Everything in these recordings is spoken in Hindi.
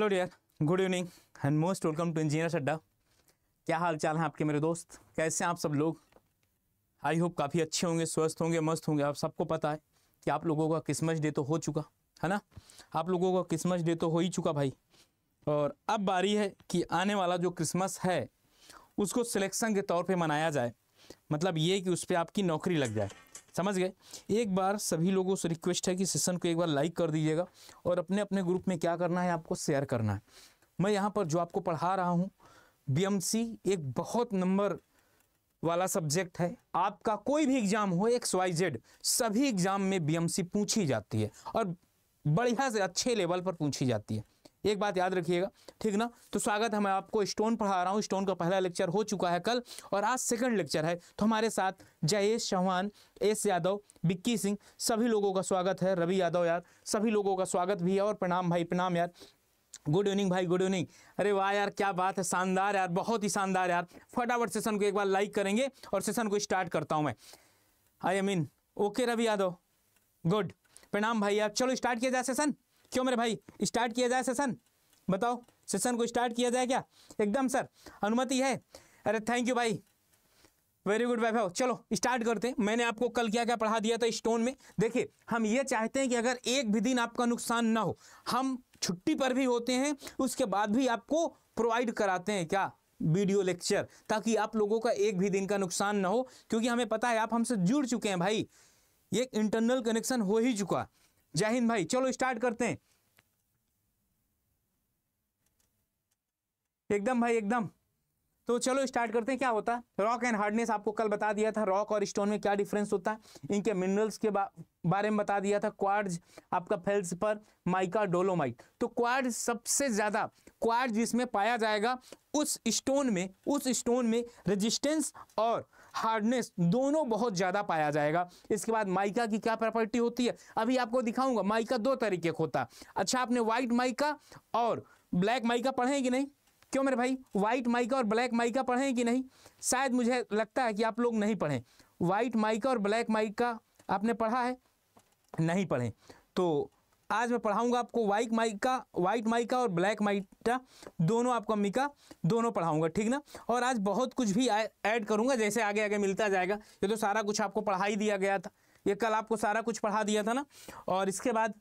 Hello dear good evening and most welcome to engineer Adda क्या हाल चाल है आपके मेरे दोस्त कैसे हैं आप सब लोग आई होप काफ़ी अच्छे होंगे स्वस्थ होंगे मस्त होंगे आप सबको पता है कि आप लोगों का क्रिसमस डे तो हो चुका है ना आप लोगों का क्रिसमस डे तो हो ही चुका भाई और अब बारी है कि आने वाला जो क्रिसमस है उसको सिलेक्शन के तौर पर मनाया जाए मतलब ये कि उस पर आपकी नौकरी लग जाए समझ गए एक बार सभी लोगों से रिक्वेस्ट है कि सेशन को एक बार लाइक कर दीजिएगा और अपने अपने ग्रुप में क्या करना है आपको शेयर करना है मैं यहाँ पर जो आपको पढ़ा रहा हूँ बी एक बहुत नंबर वाला सब्जेक्ट है आपका कोई भी एग्जाम हो एक्स वाई जेड सभी एग्जाम में बी पूछी जाती है और बढ़िया से अच्छे लेवल पर पूछी जाती है एक बात याद रखिएगा ठीक ना तो स्वागत है मैं आपको स्टोन पढ़ा रहा हूँ स्टोन का पहला लेक्चर हो चुका है कल और आज सेकंड लेक्चर है तो हमारे साथ जयेश चौहान एस यादव बिक्की सिंह सभी लोगों का स्वागत है रवि यादव यार सभी लोगों का स्वागत भी है और प्रणाम भाई प्रणाम यार गुड इवनिंग भाई गुड इवनिंग अरे वाह यार क्या बात है शानदार यार बहुत ही शानदार यार फटाफट सेशन को एक बार लाइक करेंगे और सेशन को स्टार्ट करता हूँ मैं आई इन ओके रवि यादव गुड प्रणाम भाई यार चलो स्टार्ट किया जाए सेशन क्यों मेरे भाई स्टार्ट किया जाए सेशन बताओ सेशन को स्टार्ट किया जाए क्या एकदम सर अनुमति है अरे थैंक यू भाई वेरी गुड भाई चलो स्टार्ट करते हैं मैंने आपको कल क्या क्या पढ़ा दिया था स्टोन में देखिए हम ये चाहते हैं कि अगर एक भी दिन आपका नुकसान ना हो हम छुट्टी पर भी होते हैं उसके बाद भी आपको प्रोवाइड कराते हैं क्या वीडियो लेक्चर ताकि आप लोगों का एक भी दिन का नुकसान ना हो क्योंकि हमें पता है आप हमसे जुड़ चुके हैं भाई ये इंटरनल कनेक्शन हो ही चुका जय हिंद भाई चलो स्टार्ट करते हैं एकदम भाई एकदम तो चलो स्टार्ट करते हैं क्या होता है रॉक एंड हार्डनेस आपको कल बता दिया था रॉक और स्टोन में क्या डिफरेंस होता है इनके मिनरल्स के बा, बारे में बता दिया था क्वार्ज आपका फेल्स पर माइका डोलोमाइट तो क्वार्ज सबसे ज़्यादा क्वार्ज जिसमें पाया जाएगा उस स्टोन में उस स्टोन में रेजिस्टेंस और हार्डनेस दोनों बहुत ज़्यादा पाया जाएगा इसके बाद माइका की क्या प्रॉपर्टी होती है अभी आपको दिखाऊंगा माइका दो तरीके का होता अच्छा आपने व्हाइट माइका और ब्लैक माइका पढ़े कि नहीं क्यों मेरे भाई व्हाइट माइका और ब्लैक माइका पढ़े कि नहीं शायद मुझे लगता है कि आप लोग नहीं पढ़ें व्हाइट माइका और ब्लैक माइका आपने पढ़ा है नहीं पढ़ें तो आज मैं पढ़ाऊंगा आपको वाइट माइका वाइट माइका और ब्लैक माइटा दोनों आपको का दोनों पढ़ाऊंगा ठीक ना और आज बहुत कुछ भी ऐड करूंगा जैसे आगे आगे मिलता जाएगा ये तो सारा कुछ आपको पढ़ा ही दिया गया था ये कल आपको सारा कुछ पढ़ा दिया था ना और इसके बाद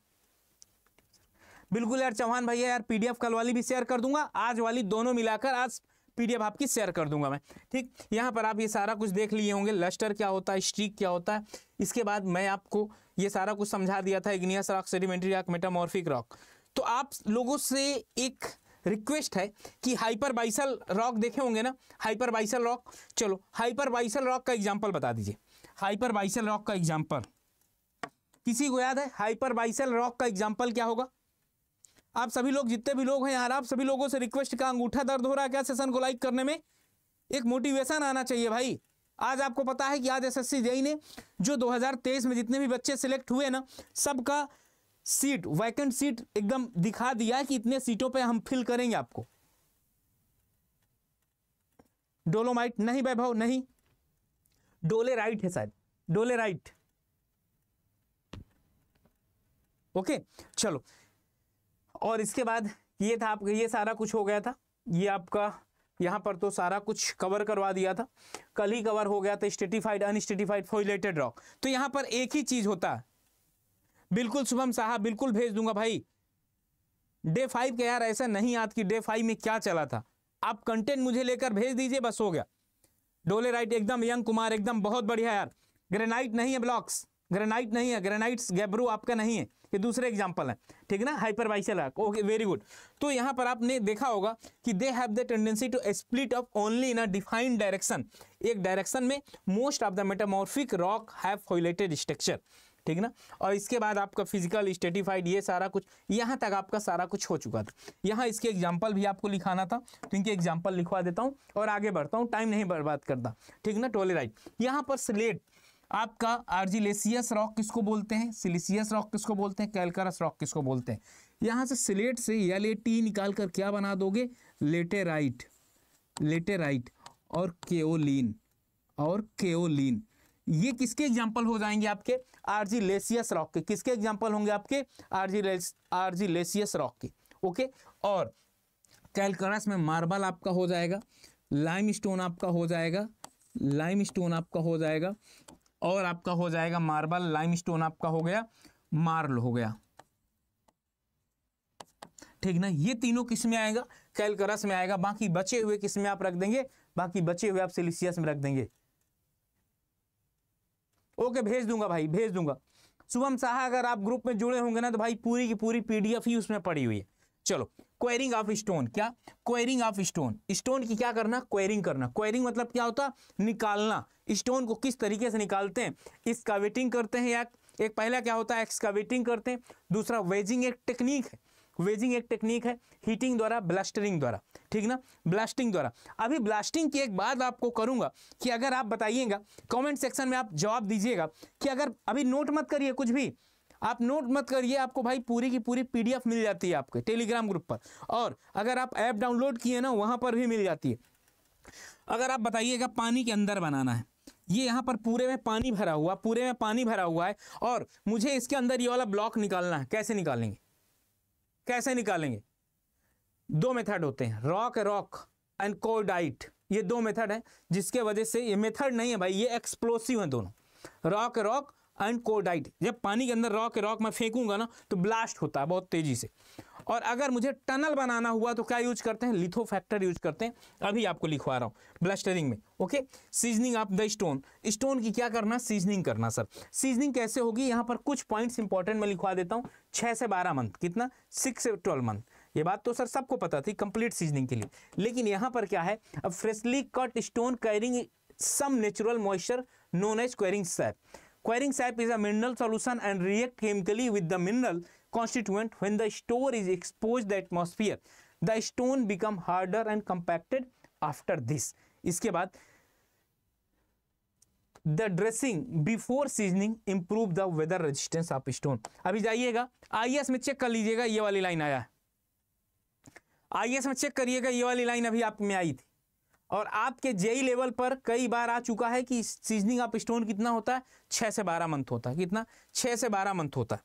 बिल्कुल यार चौहान भैया यार पी कल वाली भी शेयर कर दूंगा आज वाली दोनों मिलाकर आज पी आपकी शेयर कर दूंगा मैं ठीक यहाँ पर आप ये सारा कुछ देख लिए होंगे लस्टर क्या होता है स्ट्रीक क्या होता है इसके बाद मैं आपको ये सारा कुछ समझा दिया था igneous rock sedimentary rock metamorphic rock तो आप लोगों से एक रिक्वेस्ट है कि हाइपर बाइसल रॉक देखे होंगे ना हाइपर बाइसल रॉक चलो हाइपर बाइसल रॉक का एग्जाम्पल बता दीजिए हाइपर बाइसल रॉक का एग्जाम्पल किसी को याद है हाइपर बाइसल रॉक का एग्जाम्पल क्या होगा आप सभी लोग जितने भी लोग हैं यार आप सभी लोगों से रिक्वेस्ट का अंगूठा दर्द हो रहा है क्या सेशन को लाइक करने में एक मोटिवेशन आना चाहिए भाई आज आपको पता है कि आज एस एस ने जो 2023 में जितने भी बच्चे सिलेक्ट हुए ना सबका सीट वैकेंट सीट एकदम दिखा दिया कि इतने सीटों पे हम फिल करेंगे आपको डोलोमाइट नहीं वैभव नहीं डोले राइट है शायद डोले राइट ओके चलो और इसके बाद ये था आपका ये सारा कुछ हो गया था ये आपका यहाँ पर तो सारा कुछ कवर करवा दिया था कल ही कवर हो गया था स्टेटिफाइड अनस्टेटिफाइड फोइलेटेड रॉक तो यहाँ पर एक ही चीज़ होता है बिल्कुल शुभम साहब बिल्कुल भेज दूंगा भाई डे फाइव के यार ऐसा नहीं याद कि डे फाइव में क्या चला था आप कंटेंट मुझे लेकर भेज दीजिए बस हो गया डोले राइट एकदम यंग कुमार एकदम बहुत बढ़िया यार ग्रेनाइट नहीं है ब्लॉक्स ग्रेनाइट नहीं है ग्रेनाइट्स गैब्रू आपका नहीं है ये दूसरे एग्जाम्पल है ठीक ना hypabyssal rock okay very good तो यहाँ पर आपने देखा होगा कि they have the tendency to split up only in a defined direction एक डायरेक्शन में most of the metamorphic rock have foliated structure ठीक ना और इसके बाद आपका फिजिकल स्टेटिफाइड ये सारा कुछ यहाँ तक आपका सारा कुछ हो चुका था यहाँ इसके एग्जाम्पल भी आपको लिखाना था तो इनके एग्जाम्पल लिखवा देता हूँ और आगे बढ़ता हूँ टाइम नहीं बर्बाद करता ठीक ना टोले राइट यहाँ पर स्लेट आपका आर्जिलेसियस रॉक किसको बोलते हैं सिलिसियस रॉक किसको बोलते हैं कैलकरस रॉक किसको बोलते हैं यहां से सिलेट से एल ए टी निकाल कर क्या बना दोगे लेटेराइट लेटेराइट और केओलिन और केओलिन ये किसके एग्जाम्पल हो जाएंगे आपके आर्जिलेसियस रॉक के किसके एग्जाम्पल होंगे आपके आर्जिलेस आर्जिलेसियस रॉक के ओके और कैलकरस में मार्बल आपका हो जाएगा लाइम स्टोन आपका हो जाएगा लाइम स्टोन आपका हो जाएगा और आपका हो जाएगा मार्बल लाइमस्टोन आपका हो गया मार्ल हो गया ठीक ना ये तीनों किस में आएगा कैलकरस में आएगा बाकी बचे हुए किस में आप रख देंगे बाकी बचे हुए आप सिलिसियस में रख देंगे ओके भेज दूंगा भाई भेज दूंगा शुभम साहा अगर आप ग्रुप में जुड़े होंगे ना तो भाई पूरी की पूरी पीडीएफ ही उसमें पड़ी हुई है चलो क्वेरिंग ऑफ स्टोन क्या क्वेरिंग ऑफ स्टोन स्टोन की क्या करना क्वेरिंग करना क्वेरिंग मतलब क्या होता निकालना स्टोन को किस तरीके से निकालते हैं इसकावेटिंग करते हैं या एक पहला क्या होता है एक्सकावेटिंग करते हैं दूसरा वेजिंग एक टेक्निक है वेजिंग एक टेक्निक है हीटिंग द्वारा ब्लास्टरिंग द्वारा ठीक ना ब्लास्टिंग द्वारा अभी ब्लास्टिंग की एक बात आपको करूंगा कि अगर आप बताइएगा कमेंट सेक्शन में आप जवाब दीजिएगा कि अगर अभी नोट मत करिए कुछ भी आप नोट मत करिए आपको भाई पूरी की पूरी पीडीएफ मिल जाती है आपके टेलीग्राम ग्रुप पर और अगर आप ऐप डाउनलोड किए ना वहाँ पर भी मिल जाती है अगर आप बताइएगा पानी के अंदर बनाना है ये यहाँ पर पूरे में पानी भरा हुआ पूरे में पानी भरा हुआ है और मुझे इसके अंदर ये वाला ब्लॉक निकालना है कैसे निकालेंगे कैसे निकालेंगे दो मेथड होते हैं रॉक रॉक एंड कोडाइट ये दो मेथड है जिसके वजह से ये मेथड नहीं है भाई ये एक्सप्लोसिव है दोनों रॉक रॉक अनकोडाइड जब पानी के अंदर रॉक रॉक में फेंकूंगा ना तो ब्लास्ट होता है बहुत तेज़ी से और अगर मुझे टनल बनाना हुआ तो क्या यूज करते हैं लिथो फैक्टर यूज करते हैं अभी आपको लिखवा रहा हूँ ब्लस्टरिंग में okay seasoning of the stone stone की क्या करना सीजनिंग करना सर सीजनिंग कैसे होगी यहाँ पर कुछ पॉइंट्स इंपॉर्टेंट मैं लिखवा देता हूँ छः से बारह मंथ कितना सिक्स से ट्वेल्व मंथ ये बात तो सर सबको पता थी कंप्लीट सीजनिंग के लिए लेकिन यहाँ पर क्या है अब freshly cut stone carrying some natural moisture known as quarrying sap Quarrying sap is a mineral solution and react chemically with the mineral constituent when the stone is exposed the atmosphere. The stone become harder and compacted after this. इसके बाद the dressing before seasoning improve the weather resistance of stone अभी जाइएगा आईएएस में चेक कर लीजिएगा ये वाली लाइन आया है आईएएस में चेक करिएगा ये वाली लाइन अभी आप में आई थी और आपके जेई लेवल e पर कई बार आ चुका है कि सीजनिंग ऑफ स्टोन कितना होता है छः से बारह मंथ होता है कितना छः से बारह मंथ होता है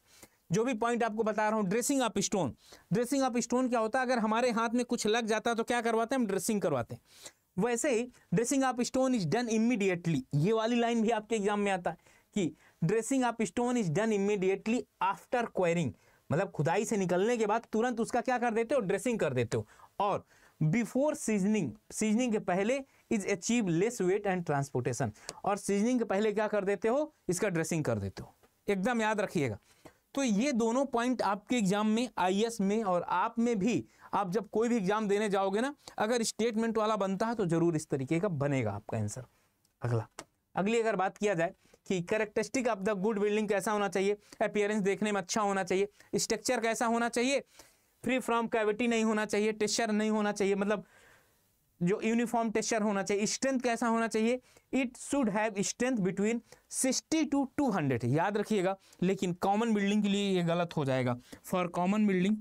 जो भी पॉइंट आपको बता रहा हूँ dressing of stone dressing of stone क्या होता है अगर हमारे हाथ में कुछ लग जाता है तो क्या करवाते हैं हम ड्रेसिंग करवाते हैं वैसे ही dressing of stone is done immediately ये वाली लाइन भी आपके एग्जाम में आता है कि dressing of stone is done immediately after quarrying मतलब खुदाई से निकलने के बाद तुरंत उसका क्या कर देते हो ड्रेसिंग कर देते हो और बिफोर सीजनिंग सीजनिंग के पहले is achieve less weight and transportation और सीजनिंग के पहले क्या कर देते हो इसका ड्रेसिंग कर देते हो एकदम याद रखिएगा तो ये दोनों पॉइंट आपके एग्जाम में आईएएस में और आप में भी आप जब कोई भी एग्जाम देने जाओगे ना अगर स्टेटमेंट वाला बनता है तो जरूर इस तरीके का बनेगा आपका आंसर अगला अगली अगर बात किया जाए कि characteristic of the good building कैसा होना चाहिए अपियरेंस देखने में अच्छा होना चाहिए स्ट्रक्चर कैसा होना चाहिए फ्री फ्रॉम कैविटी नहीं होना चाहिए टेस्चर नहीं होना चाहिए मतलब जो यूनिफॉर्म टेस्चर होना चाहिए स्ट्रेंथ कैसा होना चाहिए it should have strength between 60 to 200 याद रखिएगा लेकिन कॉमन बिल्डिंग के लिए ये गलत हो जाएगा for common building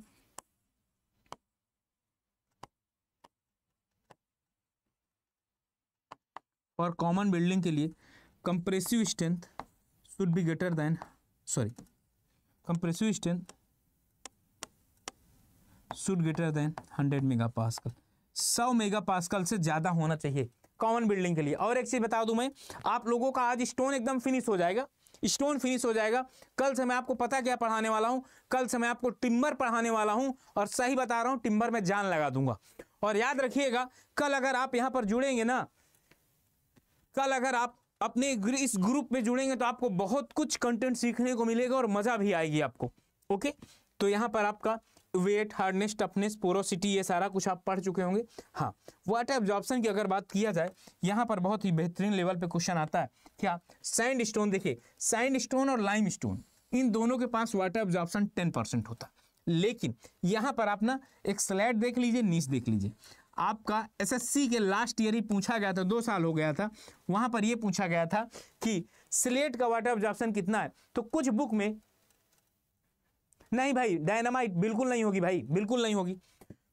for common building के लिए compressive strength should be greater than sorry compressive strength should greater than 100 mega pascal सौ मेगा पासकल से ज़्यादा होना चाहिए कॉमन बिल्डिंग के लिए और एक चीज़ बता दूं मैं आप लोगों का आज स्टोन एकदम फिनिश हो जाएगा स्टोन फिनिश हो जाएगा कल से मैं आपको पता क्या पढ़ाने वाला हूँ कल से मैं आपको टिम्बर पढ़ाने वाला हूँ और सही बता रहा हूँ टिम्बर में जान लगा दूंगा और याद रखिएगा कल अगर आप यहाँ पर जुड़ेंगे ना कल अगर आप अपने इस ग्रुप में जुड़ेंगे तो आपको बहुत कुछ कंटेंट सीखने को मिलेगा और मज़ा भी आएगी आपको ओके तो यहाँ पर आपका वेट हार्डनेस टफनेस पोरोसिटी ये सारा कुछ आप पढ़ चुके होंगे हाँ वाटर एब्जॉर्प्शन की अगर बात किया जाए यहाँ पर बहुत ही बेहतरीन लेवल पे क्वेश्चन आता है क्या सैंड स्टोन देखिए सैंड स्टोन और लाइम स्टोन इन दोनों के पास वाटर एब्जॉर्प्शन टेन परसेंट होता लेकिन यहाँ पर आप ना एक स्लैट देख लीजिए नीच देख लीजिए आपका एस के लास्ट ईयर ही पूछा गया था दो साल हो गया था वहाँ पर ये पूछा गया था कि स्लेट का वाटर ऑब्जॉर्प्शन कितना है तो कुछ बुक में नहीं भाई डायनामाइट बिल्कुल नहीं होगी भाई बिल्कुल नहीं होगी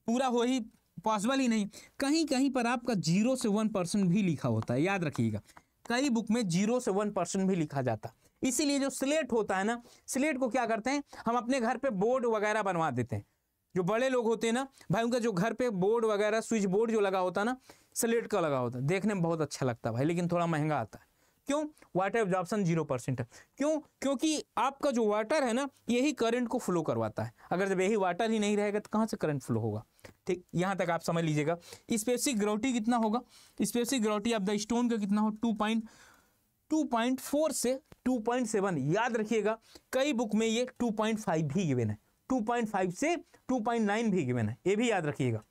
पूरा हो ही पॉसिबल ही नहीं कहीं कहीं पर आपका जीरो से वन परसेंट भी लिखा होता है याद रखिएगा कई बुक में जीरो से वन परसेंट भी लिखा जाता इसीलिए जो स्लेट होता है ना स्लेट को क्या करते हैं हम अपने घर पे बोर्ड वगैरह बनवा देते हैं जो बड़े लोग होते हैं ना भाई उनका जो घर पे बोर्ड वगैरह स्विच बोर्ड जो लगा होता है ना स्लेट का लगा होता है देखने में बहुत अच्छा लगता है भाई लेकिन थोड़ा महंगा आता है क्यों वाटर एब्जॉर्बन जीरो परसेंट है क्यों क्योंकि आपका जो वाटर है ना यही करंट को फ्लो करवाता है अगर जब यही वाटर ही नहीं रहेगा तो कहाँ से करंट फ्लो होगा ठीक यहाँ तक आप समझ लीजिएगा स्पेसिक ग्रोटी कितना होगा specific gravity of the stone का कितना हो two point two point four से टू पॉइंट सेवन याद रखिएगा कई बुक में ये टू पॉइंट फाइव भी गिवेन है टू पॉइंट फाइव से टू पॉइंट नाइन भी गिवेन है ये भी याद रखिएगा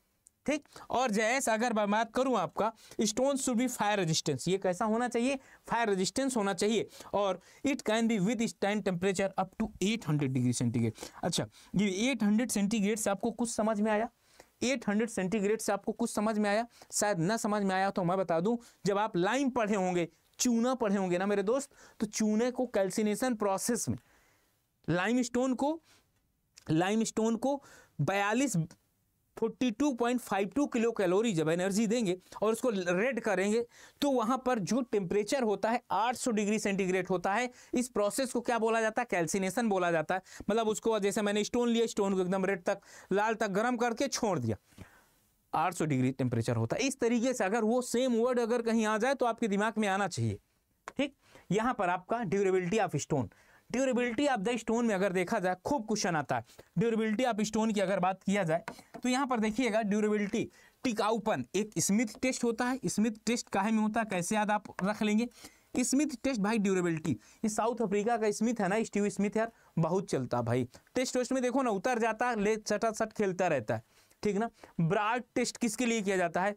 ठीक और जैस अगर मैं बात करूं आपका stone should be fire resistance ये कैसा होना चाहिए फायर रेजिस्टेंस होना चाहिए और it can be withstand temperature up to 800 degree centigrade अच्छा ये 800 सेंटीग्रेड से आपको कुछ समझ में आया 800 सेंटीग्रेड से आपको कुछ समझ में आया शायद ना समझ में आया तो मैं बता दूं जब आप लाइम पढ़े होंगे चूना पढ़े होंगे ना मेरे दोस्त तो चूने को कैल्सिनेशन प्रोसेस में लाइम को लाइम को बयालीस 42.52 किलो कैलोरी जब एनर्जी देंगे और उसको रेड करेंगे तो वहां पर जो टेम्परेचर होता है 800 डिग्री सेंटीग्रेड होता है इस प्रोसेस को क्या बोला जाता है कैल्सिनेशन बोला जाता है मतलब उसको जैसे मैंने स्टोन लिया स्टोन को एकदम रेड तक लाल तक गर्म करके छोड़ दिया 800 डिग्री टेम्परेचर होता है इस तरीके से अगर वो सेम वर्ड अगर कहीं आ जाए तो आपके दिमाग में आना चाहिए ठीक यहाँ पर आपका durability of stone durability of the stone में अगर देखा जाए खूब क्वेश्चन आता है ड्यूरेबिलिटी ऑफ स्टोन की अगर बात किया जाए तो यहाँ पर देखिएगा ड्यूरेबिलिटी टिकाऊपन एक स्मिथ टेस्ट होता है स्मिथ टेस्ट काहे में होता है कैसे याद आप रख लेंगे स्मिथ टेस्ट भाई ड्यूरेबिलिटी ये साउथ अफ्रीका का स्मिथ है ना स्टीव स्मिथ यार बहुत चलता भाई टेस्ट वेस्ट में देखो ना उतर जाता है ले चटा सट खेलता रहता है ठीक ना ब्रॉड टेस्ट किसके लिए किया जाता है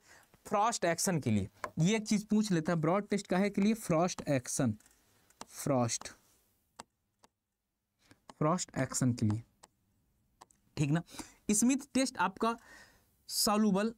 फ्रॉस्ट एक्शन के लिए ये एक चीज़ पूछ लेता है ब्रॉड टेस्ट है के लिए frost action frost frost action के लिए ठीक ना स्मिथ टेस्ट आपका सॉल्यूबल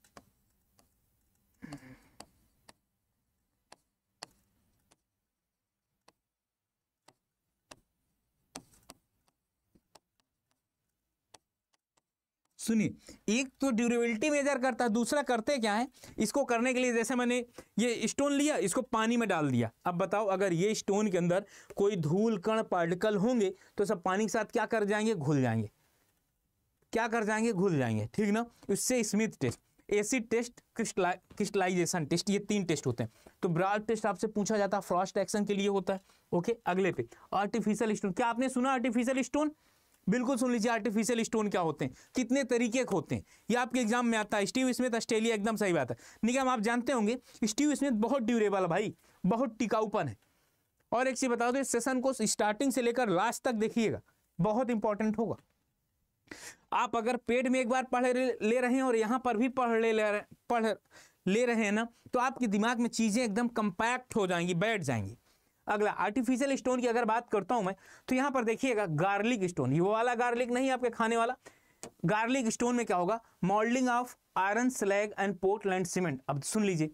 सुनिए एक तो ड्यूरेबिलिटी मेजर करता है दूसरा करते क्या है इसको करने के लिए जैसे मैंने ये स्टोन लिया इसको पानी में डाल दिया अब बताओ अगर ये स्टोन के अंदर कोई धूल कण पार्टिकल होंगे तो सब पानी के साथ क्या कर जाएंगे घुल जाएंगे क्या कर जाएंगे घुल जाएंगे ठीक ना उससे Smith test acid test crystallization test ये तीन टेस्ट होते हैं तो ब्राड टेस्ट आपसे पूछा जाता है फ्रॉस्ट एक्शन के लिए होता है ओके अगले पे आर्टिफिशियल स्टोन क्या आपने सुना आर्टिफिशियल स्टोन बिल्कुल सुन लीजिए आर्टिफिशियल स्टोन क्या होते हैं कितने तरीके के होते हैं ये आपके एग्जाम में आता है स्टीव स्मिथ ऑस्ट्रेलिया एकदम सही बात है निगम आप जानते होंगे स्टीव स्मिथ बहुत ड्यूरेबल है भाई बहुत टिकाऊपन है और एक चीज़ बता दो सेशन को स्टार्टिंग से लेकर लास्ट तक देखिएगा बहुत इंपॉर्टेंट होगा आप अगर पेड में एक बार पढ़ ले रहे हैं और यहाँ पर भी पढ़ ले, ले पढ़ ले रहे हैं ना तो आपके दिमाग में चीज़ें एकदम कंपैक्ट हो जाएंगी बैठ जाएंगी अगला आर्टिफिशियल स्टोन की अगर बात करता हूं मैं तो यहां पर देखिएगा गार्लिक स्टोन ये वो वाला गार्लिक नहीं आपके खाने वाला गार्लिक स्टोन में क्या होगा moulding of iron slag and Portland cement अब सुन लीजिए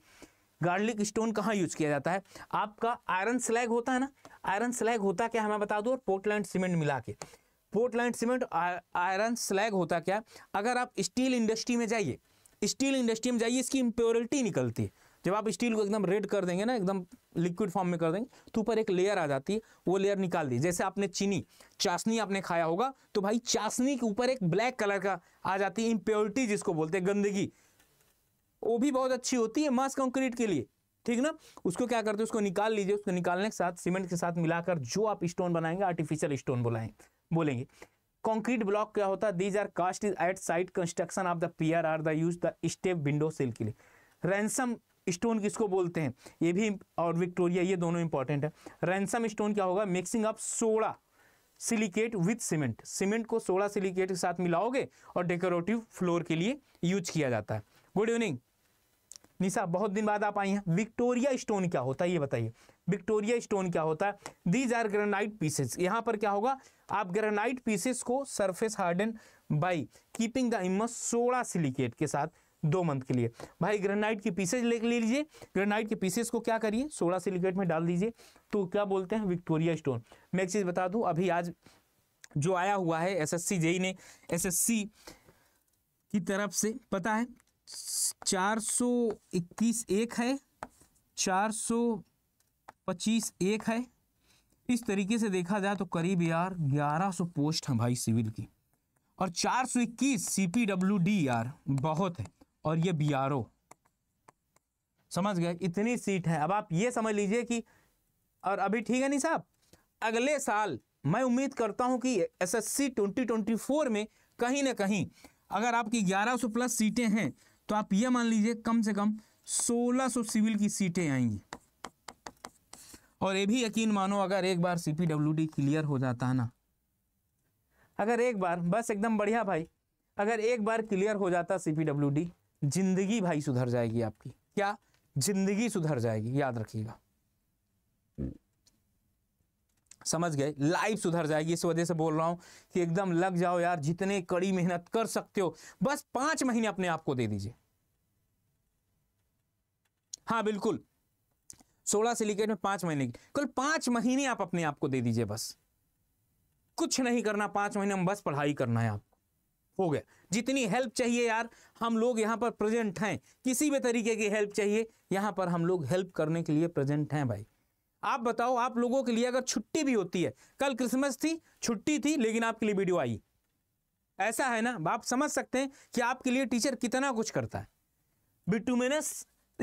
गार्लिक स्टोन कहाँ यूज किया जाता है आपका आयरन स्लैग होता है ना आयरन स्लैग होता क्या हमें बता दो और पोर्टलैंड सीमेंट मिला के पोर्टलैंड सीमेंट आयरन स्लैग होता क्या अगर आप स्टील इंडस्ट्री में जाइए स्टील इंडस्ट्री में जाइए इसकी इम्प्योरिटी निकलती है जब आप स्टील को एकदम रेड कर देंगे ना एकदम लिक्विड फॉर्म में कर देंगे तो ऊपर एक लेयर आ जाती है वो लेयर निकाल दी जैसे आपने चीनी चाशनी आपने खाया होगा तो भाई चाशनी के ऊपर एक ब्लैक कलर का आ जाती है इम्प्योरिटी जिसको बोलते हैं गंदगी वो भी बहुत अच्छी होती है मास कंक्रीट के लिए ठीक ना उसको क्या करते हैं उसको निकाल लीजिए उसको निकालने के साथ सीमेंट के साथ मिलाकर जो आप स्टोन बनाएंगे आर्टिफिशियल स्टोन बुलाएंगे बोलेंगे कंक्रीट ब्लॉक क्या होता है these are cast is at site construction of the P R R the use the step window sill के लिए रैनसम स्टोन किसको बोलते हैं ये भी और विक्टोरिया ये दोनों इंपॉर्टेंट है रैनसम स्टोन क्या होगा mixing up soda silicate with cement cement को सोड़ा सिलिकेट के साथ मिलाओगे और डेकोरेटिव फ्लोर के लिए यूज किया जाता है गुड इवनिंग निशा बहुत दिन बाद आप आई हैं विक्टोरिया स्टोन क्या होता है ये बताइए विक्टोरिया स्टोन क्या होता है दीज आर ग्रेनाइट पीसेस यहाँ पर क्या होगा आप ग्रेनाइट पीसेस को surface harden by keeping the इमस सोड़ा सिलिकेट के साथ दो मंथ के लिए भाई ग्रेनाइट की पीसेज ले लीजिए ग्रेनाइट के पीसेज को क्या करिए सोडा सिलिकेट में डाल दीजिए तो क्या बोलते हैं विक्टोरिया स्टोन मैं एक चीज़ बता दूं अभी आज जो आया हुआ है एसएससी जेई e ने एसएससी की तरफ से पता है चार सौ इक्कीस एक है चार सौ पच्चीस एक है इस तरीके से देखा जाए तो करीब यार ग्यारह सौ पोस्ट हैं भाई सिविल की और चार सौ इक्कीस सी पी डब्ल्यू डी यार बहुत है और ये बी समझ गए इतनी सीट है अब आप ये समझ लीजिए कि और अभी ठीक है नहीं साहब अगले साल मैं उम्मीद करता हूं कि एसएससी 2024 में कहीं ना कहीं अगर आपकी 1100 प्लस सीटें हैं तो आप ये मान लीजिए कम से कम 1600 सिविल की सीटें आएंगी और ये भी यकीन मानो अगर एक बार सी क्लियर हो जाता है ना अगर एक बार बस एकदम बढ़िया भाई अगर एक बार क्लियर हो जाता सी जिंदगी भाई सुधर जाएगी आपकी क्या जिंदगी सुधर जाएगी याद रखिएगा समझ गए लाइफ सुधर जाएगी इस वजह से बोल रहा हूं कि एकदम लग जाओ यार जितने कड़ी मेहनत कर सकते हो बस पांच महीने अपने आप को दे दीजिए हाँ बिल्कुल सोलह सिलिकेट में पांच महीने की कल पांच महीने आप अपने आप को दे दीजिए बस कुछ नहीं करना पांच महीने में बस पढ़ाई करना है आप हो गया जितनी हेल्प चाहिए यार हम लोग यहाँ पर प्रेजेंट हैं किसी भी तरीके की हेल्प चाहिए यहाँ पर हम लोग हेल्प करने के लिए प्रेजेंट हैं भाई आप बताओ आप लोगों के लिए अगर छुट्टी भी होती है कल क्रिसमस थी छुट्टी थी लेकिन आपके लिए वीडियो आई ऐसा है ना आप समझ सकते हैं कि आपके लिए टीचर कितना कुछ करता है बिटुमेनस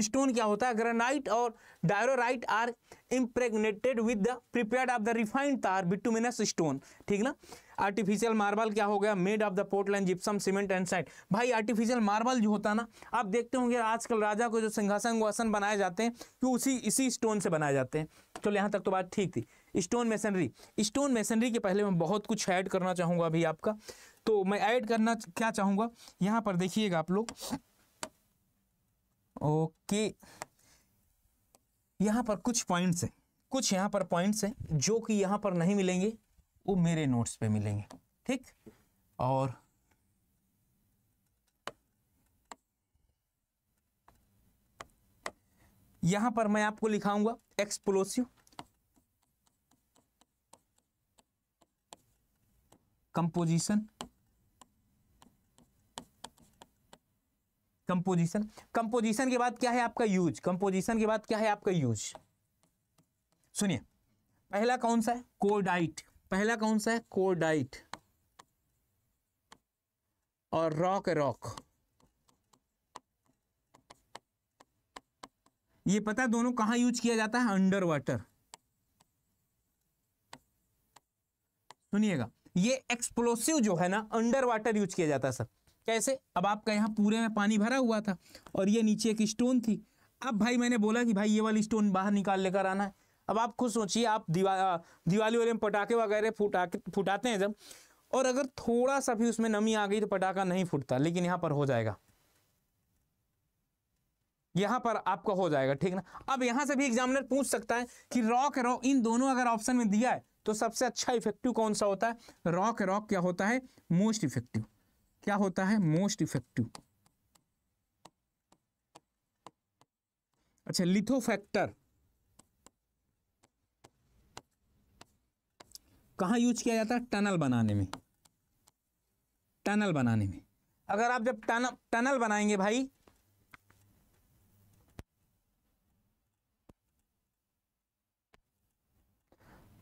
स्टोन क्या होता है ग्रेनाइट और diorite are impregnated with the prepared of the refined tar bituminous stone ठीक ना आर्टिफिशियल मार्बल क्या हो गया made of the Portland gypsum cement and side भाई आर्टिफिशियल मार्बल जो होता है ना आप देखते होंगे आजकल राजा को जो सिंहासन वासन बनाए जाते हैं तो उसी इसी स्टोन से बनाए जाते हैं चलो यहाँ तक तो बात ठीक थी स्टोन मेसनरी स्टोन मेसनरी के पहले मैं बहुत कुछ ऐड करना चाहूँगा अभी आपका तो मैं ऐड करना क्या चाहूँगा यहाँ पर देखिएगा आप लोग ओके यहाँ पर कुछ पॉइंट्स हैं कुछ यहाँ पर पॉइंट्स हैं जो कि यहाँ पर नहीं मिलेंगे वो मेरे नोट्स पे मिलेंगे ठीक और यहां पर मैं आपको लिखाऊंगा एक्सप्लोसिव कंपोजिशन कंपोजिशन कंपोजिशन के बाद क्या है आपका यूज कंपोजिशन के बाद क्या है आपका यूज सुनिए पहला कौन सा है कोडाइट पहला कौन सा है कोडाइट और रॉक रॉक ये पता है दोनों कहां यूज किया जाता है अंडर वाटर सुनिएगा ये एक्सप्लोसिव जो है ना अंडर वाटर यूज किया जाता है सर कैसे अब आपका यहां पूरे में पानी भरा हुआ था और ये नीचे एक स्टोन थी अब भाई मैंने बोला कि भाई ये वाली स्टोन बाहर निकाल लेकर आना है अब आप खुद सोचिए आप दिवा दिवाली वाले में पटाखे वगैरह फुटा फुटाते हैं जब और अगर थोड़ा सा भी उसमें नमी आ गई तो पटाखा नहीं फूटता लेकिन यहाँ पर हो जाएगा यहाँ पर आपका हो जाएगा ठीक ना अब यहाँ से भी एग्जामिनर पूछ सकता है कि रॉक रॉक इन दोनों अगर ऑप्शन में दिया है तो सबसे अच्छा इफेक्टिव कौन सा होता है रॉक रॉक क्या होता है मोस्ट इफेक्टिव क्या होता है मोस्ट इफेक्टिव अच्छा लिथोफैक्टर कहाँ यूज किया जाता है टनल बनाने में टनल बनाने में अगर आप जब टनल टनल बनाएंगे भाई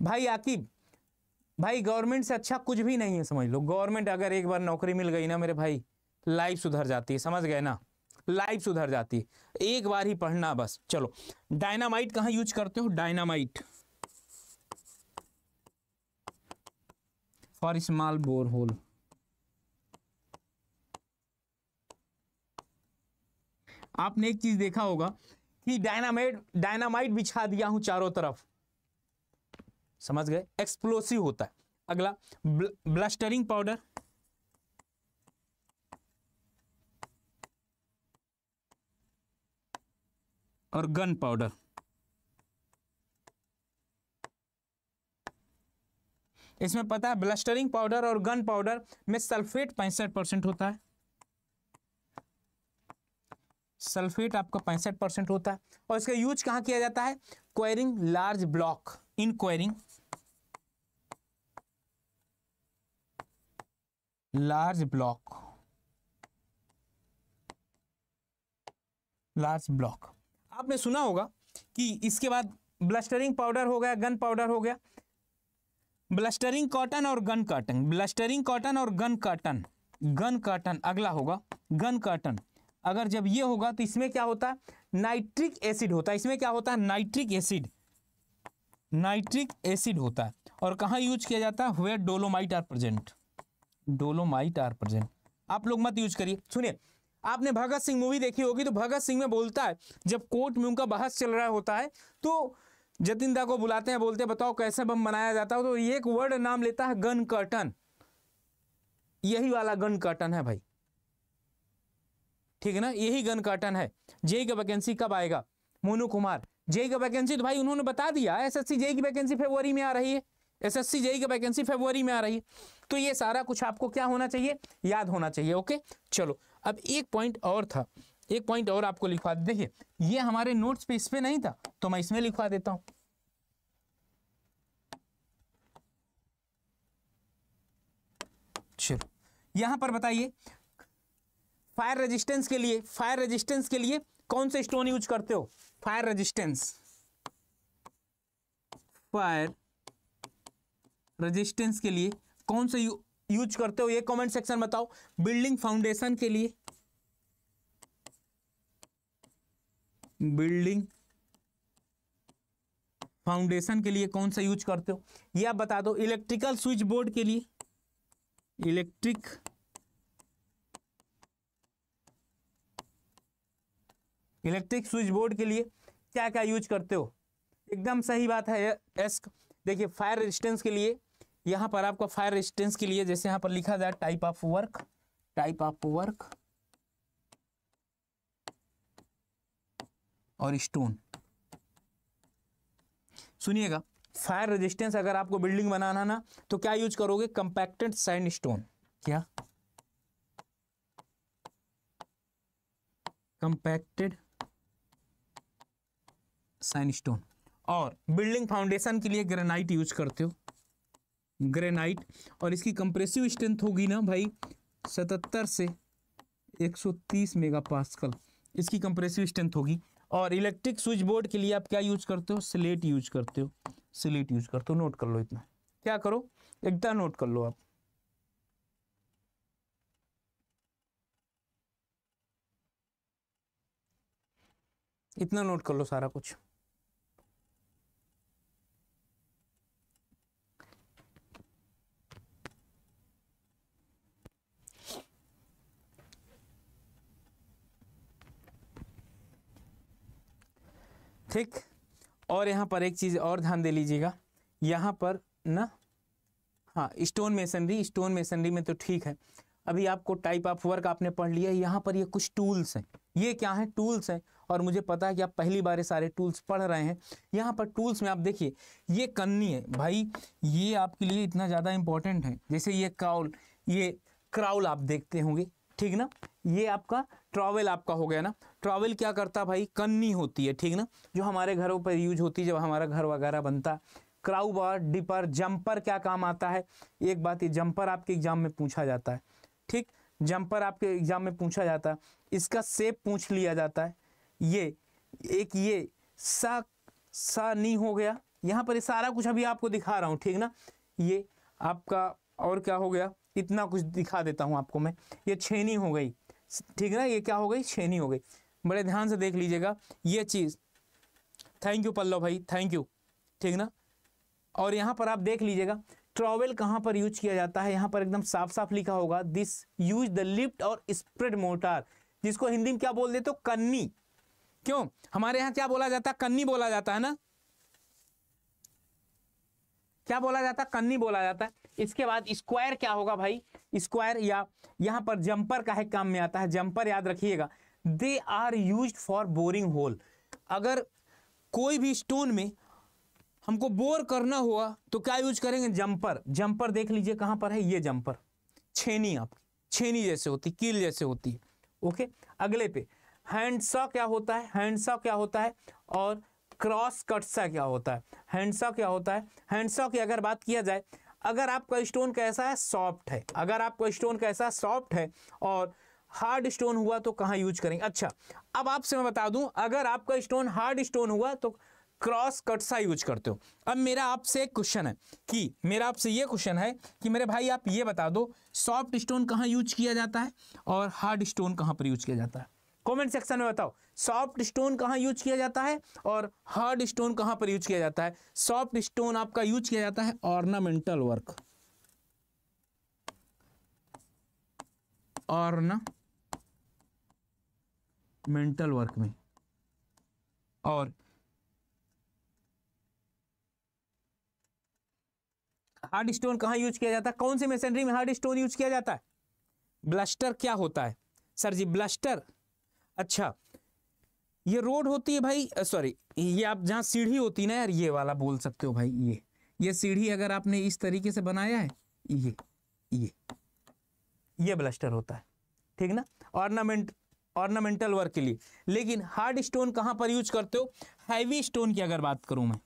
भाई आकिब भाई गवर्नमेंट से अच्छा कुछ भी नहीं है समझ लो गवर्नमेंट अगर एक बार नौकरी मिल गई ना मेरे भाई लाइफ सुधर जाती है समझ गए ना लाइफ सुधर जाती है एक बार ही पढ़ना बस चलो डायनामाइट कहाँ यूज करते हो dynamite for small bore hole आपने एक चीज देखा होगा कि डायनामाइट डायनामाइट बिछा दिया हूं चारों तरफ समझ गए एक्सप्लोसिव होता है अगला ब्ल, ब्लस्टरिंग पाउडर और गन पाउडर इसमें पता है ब्लस्टरिंग पाउडर और गन पाउडर में सल्फेट पैंसठ परसेंट होता है सल्फेट आपका पैंसठ परसेंट होता है और इसका यूज कहा किया जाता है quarrying large block in quarrying large block large block आपने सुना होगा कि इसके बाद ब्लस्टरिंग पाउडर हो गया गन पाउडर हो गया ब्लस्टरिंग कॉटन और गन कॉटन ब्लस्टरिंग कॉटन और गन कॉटन गन कॉटन अगला होगा गन कॉटन अगर जब ये होगा तो इसमें क्या होता है नाइट्रिक एसिड होता है इसमें क्या होता है नाइट्रिक एसिड नाइट्रिक एसिड होता है और कहाँ यूज किया जाता है where dolomite are present dolomite are present आप लोग मत यूज करिए सुनिए आपने भगत सिंह मूवी देखी होगी तो भगत सिंह में बोलता है जब कोर्ट में उनका बहस चल रहा होता है तो जतिन दा को बुलाते हैं बोलते हैं बताओ कैसे बम बनाया जाता है तो ये एक वर्ड नाम लेता है गन कर्टन यही वाला गन कर्टन है भाई ठीक है ना यही गन कर्टन है जे का वैकेंसी कब आएगा मोनू कुमार जय का वैकेंसी तो भाई उन्होंने बता दिया एसएससी जे की वैकेंसी फेबर में आ रही है एस जे की वैकेंसी फेब्रवरी में आ रही है तो ये सारा कुछ आपको क्या होना चाहिए याद होना चाहिए ओके चलो अब एक पॉइंट और था एक पॉइंट और आपको लिखवा देखिए ये हमारे नोट्स पे इसमें नहीं था तो मैं इसमें लिखवा देता हूं चलो यहां पर बताइए फायर रेजिस्टेंस के लिए फायर रेजिस्टेंस के लिए कौन से स्टोन यूज करते हो फायर रेजिस्टेंस फायर रेजिस्टेंस के लिए कौन से यूज करते हो ये कमेंट सेक्शन बताओ बिल्डिंग फाउंडेशन के लिए बिल्डिंग फाउंडेशन के लिए कौन सा यूज करते हो यह आप बता दो इलेक्ट्रिकल स्विच बोर्ड के लिए इलेक्ट्रिक इलेक्ट्रिक स्विच बोर्ड के लिए क्या क्या यूज करते हो एकदम सही बात है एस्क देखिए फायर रेजिस्टेंस के लिए यहां पर आपको फायर रेजिस्टेंस के लिए जैसे यहां पर लिखा जाए type of work type of work और स्टोन सुनिएगा फायर रेजिस्टेंस अगर आपको बिल्डिंग बनाना ना तो क्या यूज करोगे कंपैक्टेड सैंड स्टोन क्या कंपैक्टेड सैंड स्टोन और बिल्डिंग फाउंडेशन के लिए ग्रेनाइट यूज करते हो ग्रेनाइट और इसकी कंप्रेसिव स्ट्रेंथ होगी ना भाई सतहत्तर से 130 मेगापास्कल इसकी कंप्रेसिव स्ट्रेंथ होगी और इलेक्ट्रिक स्विच बोर्ड के लिए आप क्या यूज करते हो स्लेट यूज करते हो स्लेट यूज करते हो नोट कर लो इतना क्या करो एकदम नोट कर लो आप इतना नोट कर लो सारा कुछ ठीक और यहाँ पर एक चीज़ और ध्यान दे लीजिएगा यहाँ पर ना हाँ स्टोन मेसनरी स्टोन मेसनरी में तो ठीक है अभी आपको टाइप ऑफ वर्क आपने पढ़ लिया है यहाँ पर ये कुछ टूल्स हैं ये क्या है टूल्स हैं और मुझे पता है कि आप पहली बार सारे टूल्स पढ़ रहे हैं यहाँ पर टूल्स में आप देखिए ये कन्नी है भाई ये आपके लिए इतना ज़्यादा इम्पोर्टेंट है जैसे ये काउल ये क्राउल आप देखते होंगे ठीक ना ये आपका ट्रॉवेल आपका हो गया ना ट्रॉवेल क्या करता भाई कन्नी होती है ठीक ना जो हमारे घरों पर यूज होती है जब हमारा घर वगैरह बनता क्राउ बार डिपर जंपर क्या काम आता है एक बात ये जंपर आपके एग्जाम में पूछा जाता है ठीक जंपर आपके एग्जाम में पूछा जाता है इसका सेप पूछ लिया जाता है ये एक ये सा सा नी हो गया यहाँ पर ये सारा कुछ अभी आपको दिखा रहा हूँ ठीक ना ये आपका और क्या हो गया इतना कुछ दिखा देता हूँ आपको मैं ये छेनी हो गई ठीक है ना ये क्या हो गई छेनी हो गई बड़े ध्यान से देख लीजिएगा ये चीज़ थैंक यू पल्लव भाई थैंक यू ठीक ना और यहाँ पर आप देख लीजिएगा ट्रॉवेल कहाँ पर यूज किया जाता है यहाँ पर एकदम साफ साफ लिखा होगा दिस यूज द लिफ्ट और स्प्रेड मोटर जिसको हिंदी में क्या बोल देते हो कन्नी क्यों हमारे यहाँ क्या बोला जाता है कन्नी बोला जाता है ना क्या बोला जाता है कन्नी बोला जाता है इसके बाद स्क्वायर क्या होगा भाई स्क्वायर या यहाँ पर जंपर का है काम में आता है जंपर याद रखिएगा they are use for boring hole अगर कोई भी स्टोन में हमको बोर करना हुआ तो क्या यूज करेंगे जंपर जंपर देख लीजिए कहाँ पर है ये जंपर छेनी आपकी छेनी जैसे होती कील जैसे होती है ओके अगले पे हैंडसा क्या होता है हैंडसा क्या होता है और क्रॉस कट्सा क्या होता है हैंडसा क्या होता है हैंडसा की अगर बात किया जाए अगर आपका स्टोन कैसा है सॉफ्ट है अगर आपका स्टोन कैसा सॉफ्ट है और हार्ड स्टोन हुआ तो कहाँ यूज करेंगे अच्छा अब आपसे मैं बता दूं अगर आपका स्टोन हार्ड स्टोन हुआ तो क्रॉस कट सा यूज करते हो अब मेरा आपसे एक क्वेश्चन है कि मेरा आपसे ये क्वेश्चन है कि मेरे भाई आप ये बता दो सॉफ्ट स्टोन कहाँ यूज किया जाता है और हार्ड स्टोन कहाँ पर यूज किया जाता है कमेंट सेक्शन में बताओ सॉफ्ट स्टोन कहाँ यूज किया जाता है और हार्ड स्टोन कहाँ पर यूज किया जाता है सॉफ्ट स्टोन आपका यूज किया जाता है ऑर्नामेंटल वर्क ऑर्नामेंटल वर्क में और हार्ड स्टोन कहां यूज किया जाता है कौन से मेसनरी में हार्ड स्टोन यूज किया जाता है ब्लस्टर क्या होता है सर जी ब्लस्टर अच्छा ये रोड होती है भाई सॉरी ये आप जहाँ सीढ़ी होती है ना यार ये वाला बोल सकते हो भाई ये ये सीढ़ी अगर आपने इस तरीके से बनाया है ये ये ये ब्लस्टर होता है ठीक ना ऑर्नामेंट ऑर्नामेंटल वर्क के लिए लेकिन हार्ड स्टोन कहाँ पर यूज करते हो हैवी स्टोन की अगर बात करूं मैं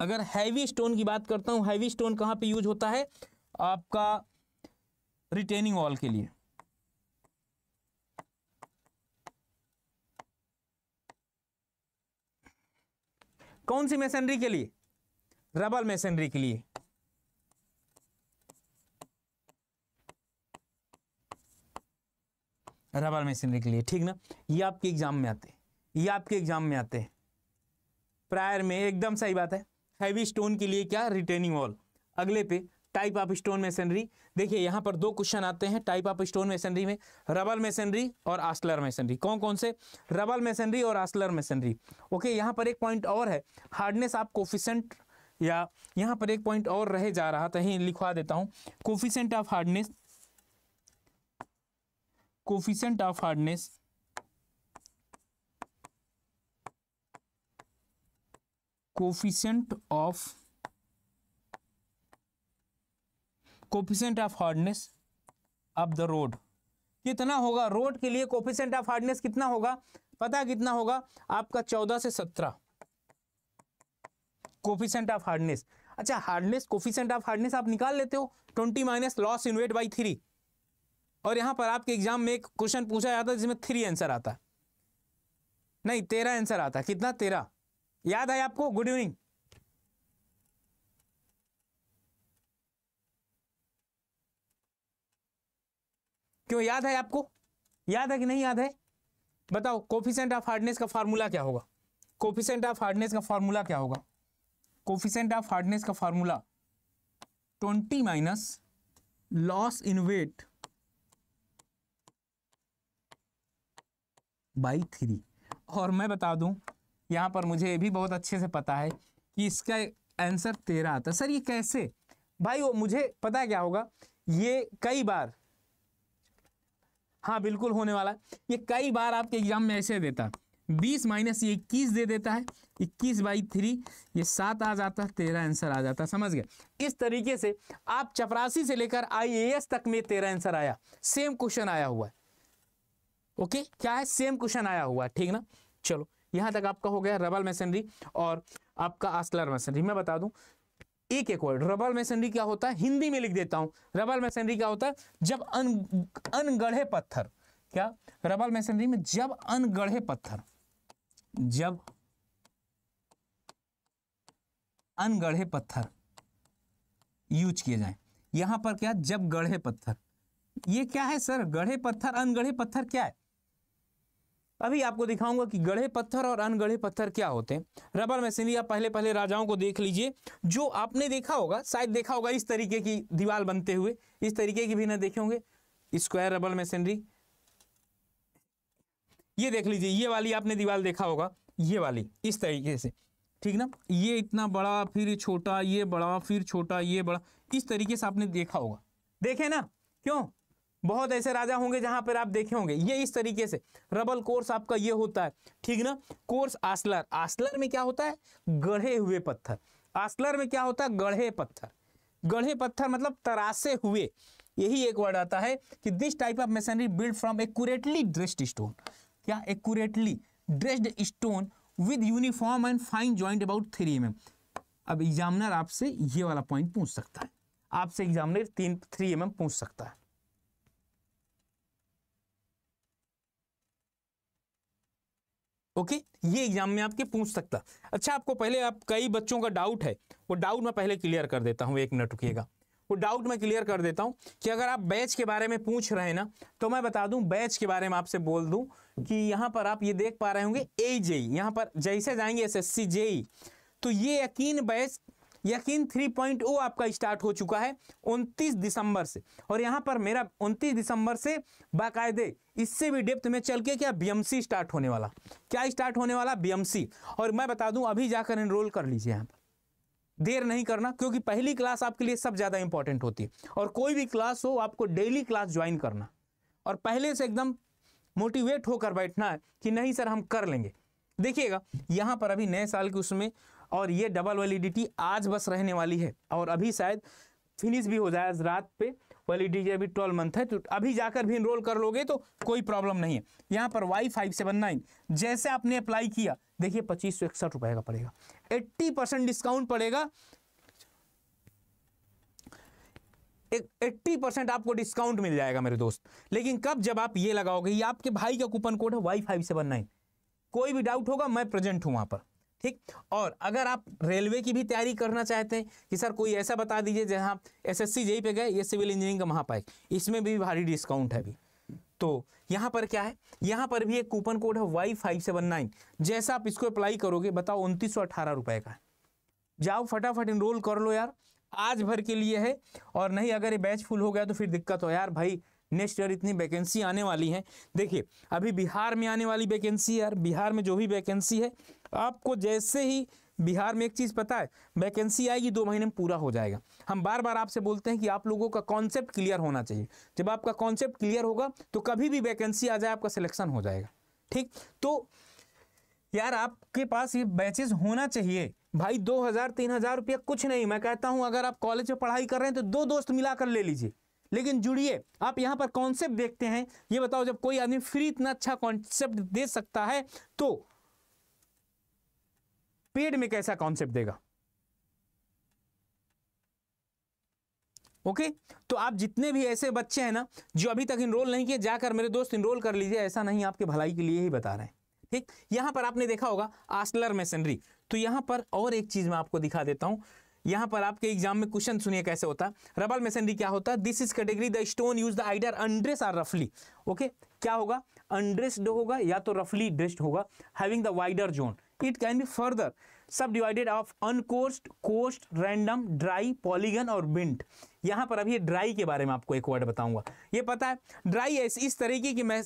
अगर हैवी स्टोन की बात करता हूं हैवी स्टोन कहाँ पे यूज होता है आपका रिटेनिंग वॉल के लिए कौन सी मेसनरी के लिए रबल मेसनरी के लिए रबल मेसनरी के लिए ठीक ना ये आपके एग्जाम में आते हैं ये आपके एग्जाम में आते हैं प्रायर में एकदम सही बात है हैवी स्टोन के लिए क्या रिटेनिंग वॉल अगले पे टाइप ऑफ स्टोन मेसनरी देखिए यहाँ पर दो क्वेश्चन आते हैं टाइप ऑफ स्टोन मेसनरी में रबल मेसनरी और आस्लर मेसनरी कौन कौन से रबल मेसनरी और आस्लर मेसनरी ओके यहाँ पर एक पॉइंट और है हार्डनेस ऑफ कोफिशेंट या यहाँ पर एक पॉइंट और रह जा रहा था तो लिखवा देता हूँ coefficient of hardness coefficient of hardness coefficient of coefficient of hardness of the road कितना होगा रोड के लिए कोफिशेंट ऑफ हार्डनेस कितना होगा पता कितना होगा आपका चौदह से सत्रह कोफिशेंट ऑफ हार्डनेस अच्छा हार्डनेस कोफिशेंट ऑफ हार्डनेस आप निकाल लेते हो twenty minus loss in weight by three और यहां पर आपके एग्जाम में एक क्वेश्चन पूछा जाता है जिसमें थ्री आंसर आता है नहीं तेरह आंसर आता है कितना तेरह याद है आपको गुड इवनिंग क्यों याद है आपको याद है कि नहीं याद है बताओ कोफिशेंट ऑफ हार्डनेस का फार्मूला क्या होगा कोफिशेंट ऑफ हार्डनेस का फार्मूला क्या होगा कोफिशेंट ऑफ हार्डनेस का formula twenty minus loss in weight by three और मैं बता दूं यहां पर मुझे ये भी बहुत अच्छे से पता है कि इसका आंसर तेरह आता सर ये कैसे भाई वो मुझे पता क्या होगा ये कई बार हाँ बिल्कुल होने वाला ये कई बार आपके एग्जाम में ऐसे देता बीस माइनस ये इक्कीस दे देता है इक्कीस बाई थ्री ये सात आ जाता है तेरह आंसर आ जाता है समझ गए इस तरीके से आप चपरासी से लेकर एस तक में तेरह आंसर आया सेम क्वेश्चन आया हुआ है ओके क्या है सेम क्वेश्चन आया हुआ है ठीक ना चलो यहाँ तक आपका हो गया रबल मशीनरी और आपका आस्लर मशीनरी मैं बता दूं एक एक वर्ड रबल मेसनरी क्या होता है हिंदी में लिख देता हूं रबल मेसनरी क्या होता है जब अन अनगढ़े पत्थर क्या रबल मेसनरी में जब अनगढ़े पत्थर जब अनगढ़े पत्थर यूज किए जाए यहां पर क्या जब गढ़े पत्थर ये क्या है सर गढ़े पत्थर अनगढ़े पत्थर क्या है अभी आपको दिखाऊंगा कि गढ़े पत्थर और अनगढ़े पत्थर क्या होते हैं रबर मशीनरी आप पहले पहले राजाओं को देख लीजिए जो आपने देखा होगा शायद देखा होगा इस तरीके की दीवार बनते हुए इस तरीके की भी ना देखे होंगे स्क्वायर रबर मशीनरी ये देख लीजिए ये वाली आपने दीवार देखा होगा ये वाली इस तरीके से ठीक ना ये इतना बड़ा फिर छोटा ये बड़ा फिर छोटा ये बड़ा इस तरीके से आपने देखा होगा देखे ना क्यों बहुत ऐसे राजा होंगे जहां पर आप देखे होंगे ये इस तरीके से रबल कोर्स आपका ये होता है ठीक ना कोर्स आसलर आसलर में क्या होता है गढ़े हुए पत्थर आसलर में क्या होता है गढ़े पत्थर गढ़े पत्थर मतलब तरासे हुए यही एक वर्ड आता है कि this type of masonry build from accurately dressed stone क्या accurately dressed stone with uniform and fine joint about three M अब एग्जामिनर आपसे ये वाला पॉइंट पूछ सकता है आपसे एग्जामिनर तीन थ्री एम mm पूछ सकता है ओके ये एग्जाम में आपके पूछ सकता अच्छा आपको पहले आप कई बच्चों का डाउट है वो डाउट मैं पहले क्लियर कर देता हूँ एक मिनट रुकीगा वो डाउट मैं क्लियर कर देता हूँ कि अगर आप बैच के बारे में पूछ रहे हैं ना तो मैं बता दूं बैच के बारे में आपसे बोल दूं कि यहाँ पर आप ये देख पा रहे होंगे ए जेई e, यहाँ पर जैसे जाएंगे एस एस सी जेई तो ये यकीन बैच यकीन 3.0 आपका स्टार्ट हो चुका है 29 दिसंबर से और यहाँ पर मेरा 29 दिसंबर से बाकायदे इससे भी डेप्थ में चल के क्या बीएमसी स्टार्ट होने वाला क्या स्टार्ट होने वाला बीएमसी और मैं बता दूं अभी जाकर इनरोल कर लीजिए यहाँ पर देर नहीं करना क्योंकि पहली क्लास आपके लिए सब ज़्यादा इंपॉर्टेंट होती है और कोई भी क्लास हो आपको डेली क्लास ज्वाइन करना और पहले से एकदम मोटिवेट होकर बैठना है कि नहीं सर हम कर लेंगे देखिएगा यहाँ पर अभी नए साल के उसमें और ये डबल वैलिडिटी आज बस रहने वाली है और अभी शायद फिनिश भी हो जाए आज रात पे वैलिडिटी अभी ट्वेल्व मंथ है तो अभी जाकर भी इनरोल कर लोगे तो कोई प्रॉब्लम नहीं है यहाँ पर वाई फाइव सेवन नाइन जैसे आपने अप्लाई किया देखिए पच्चीस सौ इकसठ रुपए का पड़ेगा एट्टी परसेंट डिस्काउंट पड़ेगा एक एट्टी परसेंट आपको डिस्काउंट मिल जाएगा मेरे दोस्त लेकिन कब जब आप ये लगाओगे ये आपके भाई का कूपन कोड है वाई फाइव सेवन नाइन कोई भी डाउट होगा मैं प्रेजेंट हूँ वहां पर ठीक और अगर आप रेलवे की भी तैयारी करना चाहते हैं कि सर कोई ऐसा बता दीजिए जहाँ एस एस सी पे गए ये सिविल इंजीनियरिंग का महापायक इसमें भी भारी डिस्काउंट है अभी तो यहाँ पर क्या है यहाँ पर भी एक कूपन कोड है वाई फाइव सेवन नाइन जैसा आप इसको अप्लाई करोगे बताओ उनतीस सौ अठारह रुपये का जाओ फटाफट इनरोल कर लो यार आज भर के लिए है और नहीं अगर ये बैच फुल हो गया तो फिर दिक्कत हो यार भाई नेक्स्ट ईयर इतनी वैकेंसी आने वाली है देखिए अभी बिहार में आने वाली वैकेंसी यार बिहार में जो भी वैकेंसी है आपको जैसे ही बिहार में एक चीज़ पता है वैकेंसी आएगी दो महीने में पूरा हो जाएगा हम बार बार आपसे बोलते हैं कि आप लोगों का कॉन्सेप्ट क्लियर होना चाहिए जब आपका कॉन्सेप्ट क्लियर होगा तो कभी भी वैकेंसी आ जाए आपका सिलेक्शन हो जाएगा ठीक तो यार आपके पास ये बैचेज होना चाहिए भाई दो हज़ार तीन हज़ार रुपया कुछ नहीं मैं कहता हूँ अगर आप कॉलेज में पढ़ाई कर रहे हैं तो दो दोस्त मिलाकर ले लीजिए लेकिन जुड़िए आप यहाँ पर कॉन्सेप्ट देखते हैं ये बताओ जब कोई आदमी फ्री इतना अच्छा कॉन्सेप्ट दे सकता है तो पेड में कैसा कॉन्सेप्ट देगा ओके तो आप जितने भी ऐसे बच्चे हैं ना जो अभी तक इनरोल नहीं किए जाकर मेरे दोस्त इनरोल कर लीजिए ऐसा नहीं आपके भलाई के लिए ही बता रहे हैं ठीक यहां पर आपने देखा होगा आस्लर मेसनरी तो यहां पर और एक चीज मैं आपको दिखा देता हूं यहां पर आपके एग्जाम में क्वेश्चन सुनिए कैसे होता है रबल मेसनरी क्या होता है this is category the stone use the either undressed or रफली ओके क्या होगा अंड्रेस्ड होगा या तो रफली ड्रेस्ड होगा having the wider zone can be further subdivided of uncoursed coursed random dry polygon और बिंट यहाँ पर अभी ड्राई के बारे में आपको एक वर्ड बताऊंगा ये पता है ड्राई ऐसे इस तरीके की मैं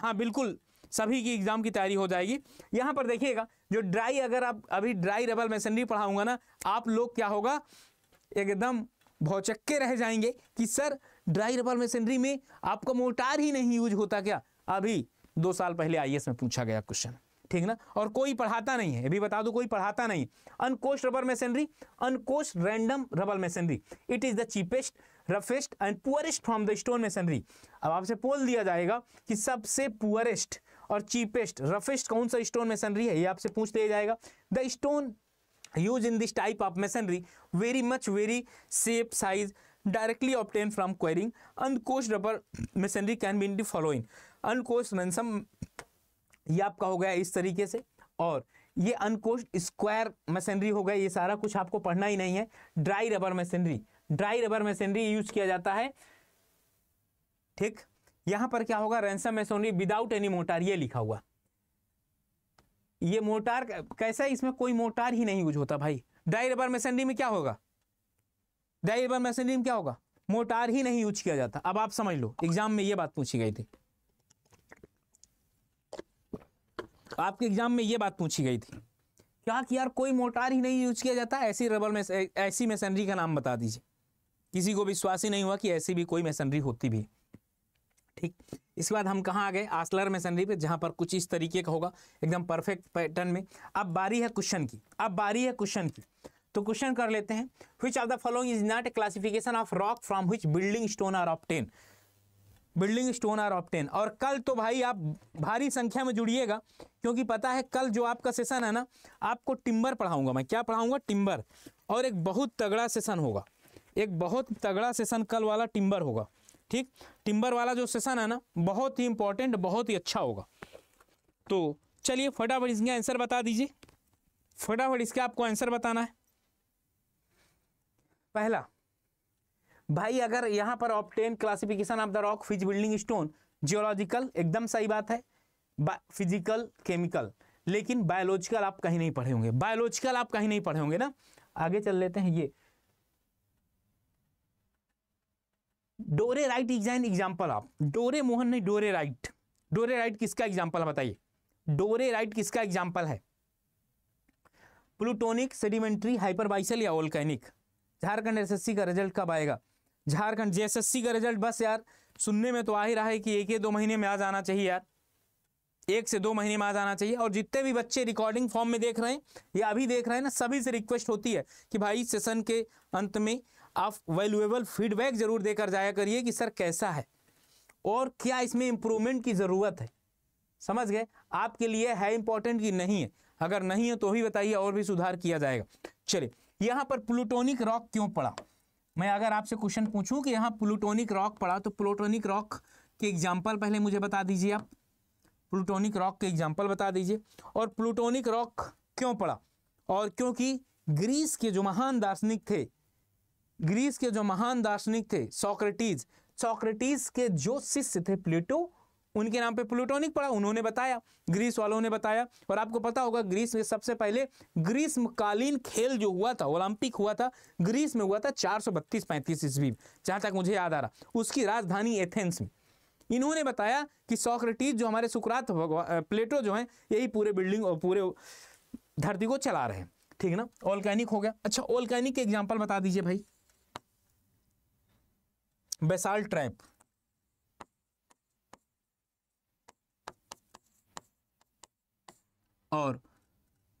हाँ बिल्कुल सभी की एग्ज़ाम की तैयारी हो जाएगी यहाँ पर देखिएगा जो ड्राई अगर आप अभी ड्राई रबल मशीनरी पढ़ाऊंगा ना आप लोग क्या होगा एकदम भौचक्के रह जाएंगे कि सर ड्राई रबल मशीनरी में आपका मोटार ही नहीं यूज होता क्या अभी दो साल पहले आई में पूछा गया क्वेश्चन ठीक ना और कोई पढ़ाता नहीं है अभी बता दूं कोई पढ़ाता नहीं uncoursed rubble masonry uncoursed random rubble masonry it is the cheapest roughest and poorest from the stone masonry अब आपसे पोल दिया जाएगा कि सबसे पुअरेस्ट और चीपेस्ट रफेस्ट कौन सा स्टोन मेसनरी है ये आपसे पूछ लिया जाएगा the stone use in this type of masonry very much very safe size directly obtain from quarrying uncoursed rubble masonry can be in the following uncoursed ransom ये आपका हो गया इस तरीके से और ये अनकोस्ट स्क्वायर मशीनरी हो गया ये सारा कुछ आपको पढ़ना ही नहीं है dry rubble masonry dry rubble masonry use किया जाता है ठीक यहां पर क्या होगा ransom masonry without any mortar ये लिखा हुआ ये मोटार कैसा है इसमें कोई मोटार ही नहीं यूज होता भाई ड्राई रबर मशीनरी में क्या होगा ड्राई रबर मशीनरी में क्या होगा मोटार ही नहीं यूज किया जाता अब आप समझ लो एग्जाम में ये बात पूछी गई थी तो आपके एग्जाम में ये बात पूछी गई थी क्या कि यार कोई मोटार ही नहीं यूज किया जाता ऐसी रबल में ऐसी मशीनरी का नाम बता दीजिए किसी को विश्वास ही नहीं हुआ कि ऐसी भी कोई मशीनरी होती भी ठीक इसके बाद हम कहाँ आ गए आसलर मशीनरी पे जहाँ पर कुछ इस तरीके का होगा एकदम परफेक्ट पैटर्न में अब बारी है क्वेश्चन की अब बारी है क्वेश्चन की तो क्वेश्चन कर लेते हैं which of the following is not a classification of rock from which building stone are obtain building stone are obtain और कल तो भाई आप भारी संख्या में जुड़िएगा क्योंकि पता है कल जो आपका सेशन है ना आपको टिम्बर पढ़ाऊंगा मैं क्या पढ़ाऊंगा टिम्बर और एक बहुत तगड़ा सेशन होगा एक बहुत तगड़ा सेशन कल वाला टिम्बर होगा ठीक टिम्बर वाला जो सेशन है ना बहुत ही इंपॉर्टेंट बहुत ही अच्छा होगा तो चलिए फटाफट इसके आंसर बता दीजिए फटाफट इसका आपको आंसर बताना है पहला भाई अगर यहाँ पर obtain classification of the rock फिज बिल्डिंग स्टोन जियोलॉजिकल एकदम सही बात है फिजिकल केमिकल लेकिन बायोलॉजिकल आप कहीं नहीं पढ़े होंगे बायोलॉजिकल आप कहीं नहीं पढ़े होंगे ना आगे चल लेते हैं ये डोरे राइट एग्जाइन एग्जाम्पल आप डोरे मोहन नहीं डोरे राइट डोरे राइट किसका एग्जाम्पल है बताइए डोरे राइट किसका एग्जाम्पल है प्लूटोनिक सेडिमेंट्री हाइपरबाइसल या ओलकैनिक झारखंड एसएससी का रिजल्ट कब आएगा झारखंड जेएसएससी का रिजल्ट बस यार सुनने में तो आ ही रहा है कि एक या दो महीने में आ जाना चाहिए यार एक से दो महीने में आ जाना चाहिए और जितने भी बच्चे रिकॉर्डिंग फॉर्म में देख रहे हैं या अभी देख रहे हैं ना सभी से रिक्वेस्ट होती है कि भाई सेशन के अंत में आप वैल्यूएबल फीडबैक जरूर देकर जाया करिए कि सर कैसा है और क्या इसमें इंप्रूवमेंट की ज़रूरत है समझ गए आपके लिए है इंपॉर्टेंट कि नहीं है अगर नहीं है तो ही बताइए और भी सुधार किया जाएगा चलिए यहाँ पर प्लूटोनिक रॉक क्यों पड़ा मैं अगर आपसे क्वेश्चन पूछूं कि यहाँ प्लूटोनिक रॉक पड़ा तो प्लूटोनिक रॉक के एग्जाम्पल पहले मुझे बता दीजिए आप प्लूटोनिक रॉक के एग्जाम्पल बता दीजिए और प्लूटोनिक रॉक क्यों पड़ा और क्योंकि ग्रीस के जो महान दार्शनिक थे ग्रीस के जो महान दार्शनिक थे सॉक्रेटीज सॉक्रेटीज के जो शिष्य थे प्लेटो उनके नाम पे प्लूटोनिक पड़ा उन्होंने बताया ग्रीस वालों ने बताया और आपको पता होगा ग्रीस में सबसे पहले ग्रीष्मकालीन खेल जो हुआ था ओलंपिक हुआ था ग्रीस में हुआ था चार सौ बत्तीस पैंतीस ईस्वी जहां तक मुझे याद आ रहा उसकी राजधानी एथेंस में इन्होंने बताया कि सोक्रेटिस जो हमारे सुकरात प्लेटो जो है यही पूरे बिल्डिंग और पूरे धरती को चला रहे हैं ठीक ना ऑलकैनिक हो गया अच्छा ऑलकैनिक के एग्जाम्पल बता दीजिए भाई बेसाल्ट ट्रैप और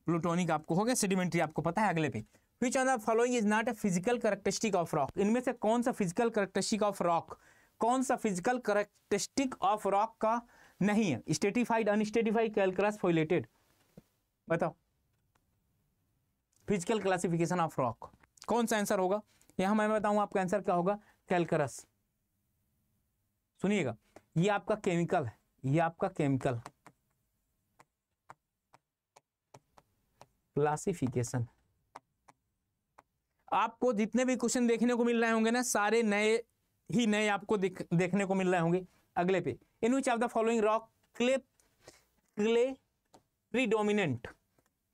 प्लूटोनिक आपको हो गया सेडिमेंट्री आपको पता है अगले पे which on the following is not a physical characteristic of rock इनमें से कौन सा फिजिकल करेक्टरिस्टिक ऑफ रॉक कौन सा फिजिकल करेक्टरिस्टिक ऑफ रॉक का नहीं है स्टेटिफाइड अनस्टेटिफाइड कैलक्रस फोइलेटेड बताओ फिजिकल क्लासिफिकेशन ऑफ रॉक कौन सा आंसर होगा यहां मैं बताऊं आपका आंसर क्या होगा कैलकरस सुनिएगा ये आपका केमिकल है ये आपका केमिकल है क्लासिफिकेशन आपको जितने भी क्वेश्चन देखने को मिल रहे होंगे ना सारे नए ही नए आपको देखने को मिल रहे होंगे अगले पे in which of the following rock clay clay predominant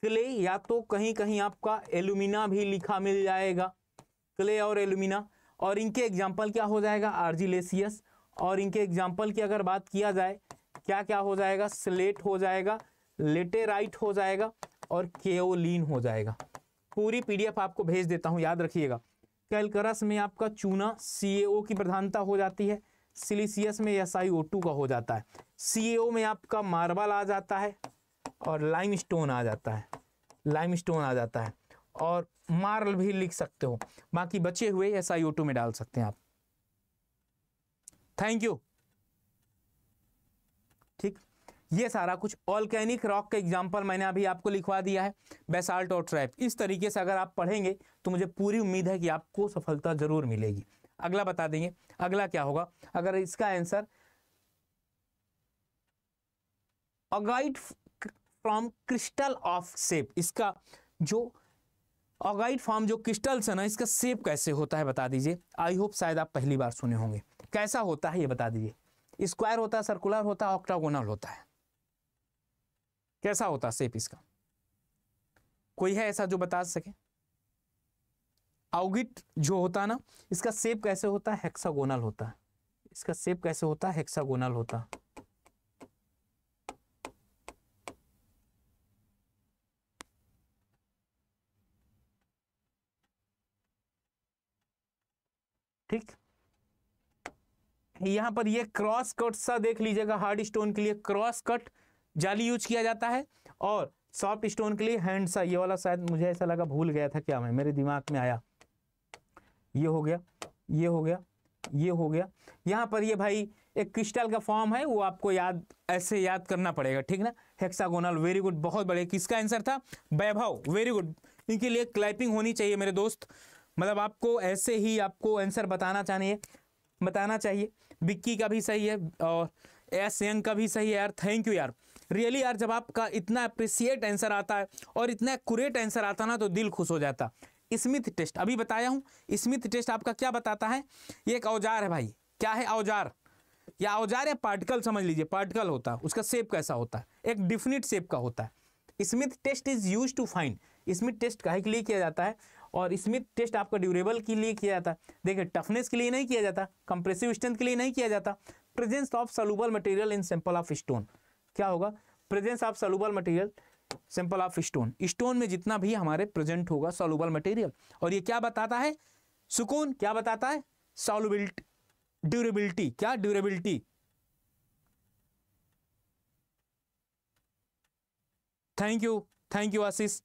clay या तो कहीं कहीं आपका एलुमिना भी लिखा मिल जाएगा क्ले और एलुमिना और इनके एग्जाम्पल क्या हो जाएगा आर्जिलेसियस और इनके एग्जाम्पल की अगर बात किया जाए क्या क्या हो जाएगा स्लेट हो जाएगा लेटेराइट हो जाएगा और केओलिन हो जाएगा पूरी पीडीएफ आपको भेज देता हूं याद रखिएगा कैलकरस में आपका चूना सीएओ की प्रधानता हो जाती है सिलिसियस में एस का हो जाता है सीएओ में आपका मार्बल आ जाता है और लाइम आ जाता है लाइम आ जाता है और मार्ल भी लिख सकते हो बाकी बचे हुए एस में डाल सकते हैं आप थैंक यू ठीक ये सारा कुछ ऑल्केनिक रॉक का एग्जाम्पल मैंने अभी आपको लिखवा दिया है बेसाल्ट और ट्रैप इस तरीके से अगर आप पढ़ेंगे तो मुझे पूरी उम्मीद है कि आपको सफलता जरूर मिलेगी अगला बता देंगे अगला क्या होगा अगर इसका answer augite from crystal of sap इसका जो ऑगाइट फॉर्म जो क्रिस्टल्स है ना इसका सेप कैसे होता है बता दीजिए आई होप शायद आप पहली बार सुने होंगे कैसा होता है ये बता दीजिए स्क्वायर होता है सर्कुलर होता है ऑक्टागोनल होता है कैसा होता सेप इसका कोई है ऐसा जो बता सके आउगिट जो होता है ना इसका सेप कैसे होता है हेक्सागोनल होता है इसका सेप कैसे होता है हेक्सागोनल होता है ठीक यहां पर ये क्रॉस कट सा देख लीजिएगा हार्ड स्टोन के लिए क्रॉस कट जाली यूज किया जाता है और सॉफ्ट स्टोन के लिए हैंड सा ये वाला शायद मुझे ऐसा लगा भूल गया था क्या मैं मेरे दिमाग में आया ये हो गया ये हो गया ये हो गया यहाँ पर ये भाई एक क्रिस्टल का फॉर्म है वो आपको याद ऐसे याद करना पड़ेगा ठीक ना हेक्सागोनल वेरी गुड बहुत बड़े किसका आंसर था वैभव वेरी गुड इनके लिए क्लाइपिंग होनी चाहिए मेरे दोस्त मतलब आपको ऐसे ही आपको आंसर बताना चाहिए बताना चाहिए बिक्की का भी सही है और एस यंग का भी सही है यार थैंक यू यार रियली यार जब आपका इतना अप्रिसिएट आंसर आता है और इतना एक्यूरेट आंसर आता ना तो दिल खुश हो जाता स्मिथ टेस्ट अभी बताया हूँ स्मिथ टेस्ट आपका क्या बताता है ये एक औजार है भाई क्या है औजार या औजार या पार्टिकल समझ लीजिए पार्टिकल होता है उसका सेप कैसा होता है एक डिफिनिट सेप का होता है Smith test is use to find Smith test कहे के लिए किया जाता है और स्मिथ टेस्ट आपका ड्यूरेबल के लिए किया जाता है देखिए टफनेस के लिए नहीं किया जाता कंप्रेसिव स्ट्रेंथ के लिए नहीं किया जाता presence of soluble material in sample of stone क्या होगा presence of soluble material sample of stone stone में जितना भी हमारे प्रेजेंट होगा सोलूबल मटेरियल और ये क्या बताता है सुकून क्या बताता है सोलबिलिटी ड्यूरेबिलिटी क्या durability thank you thank you Ashish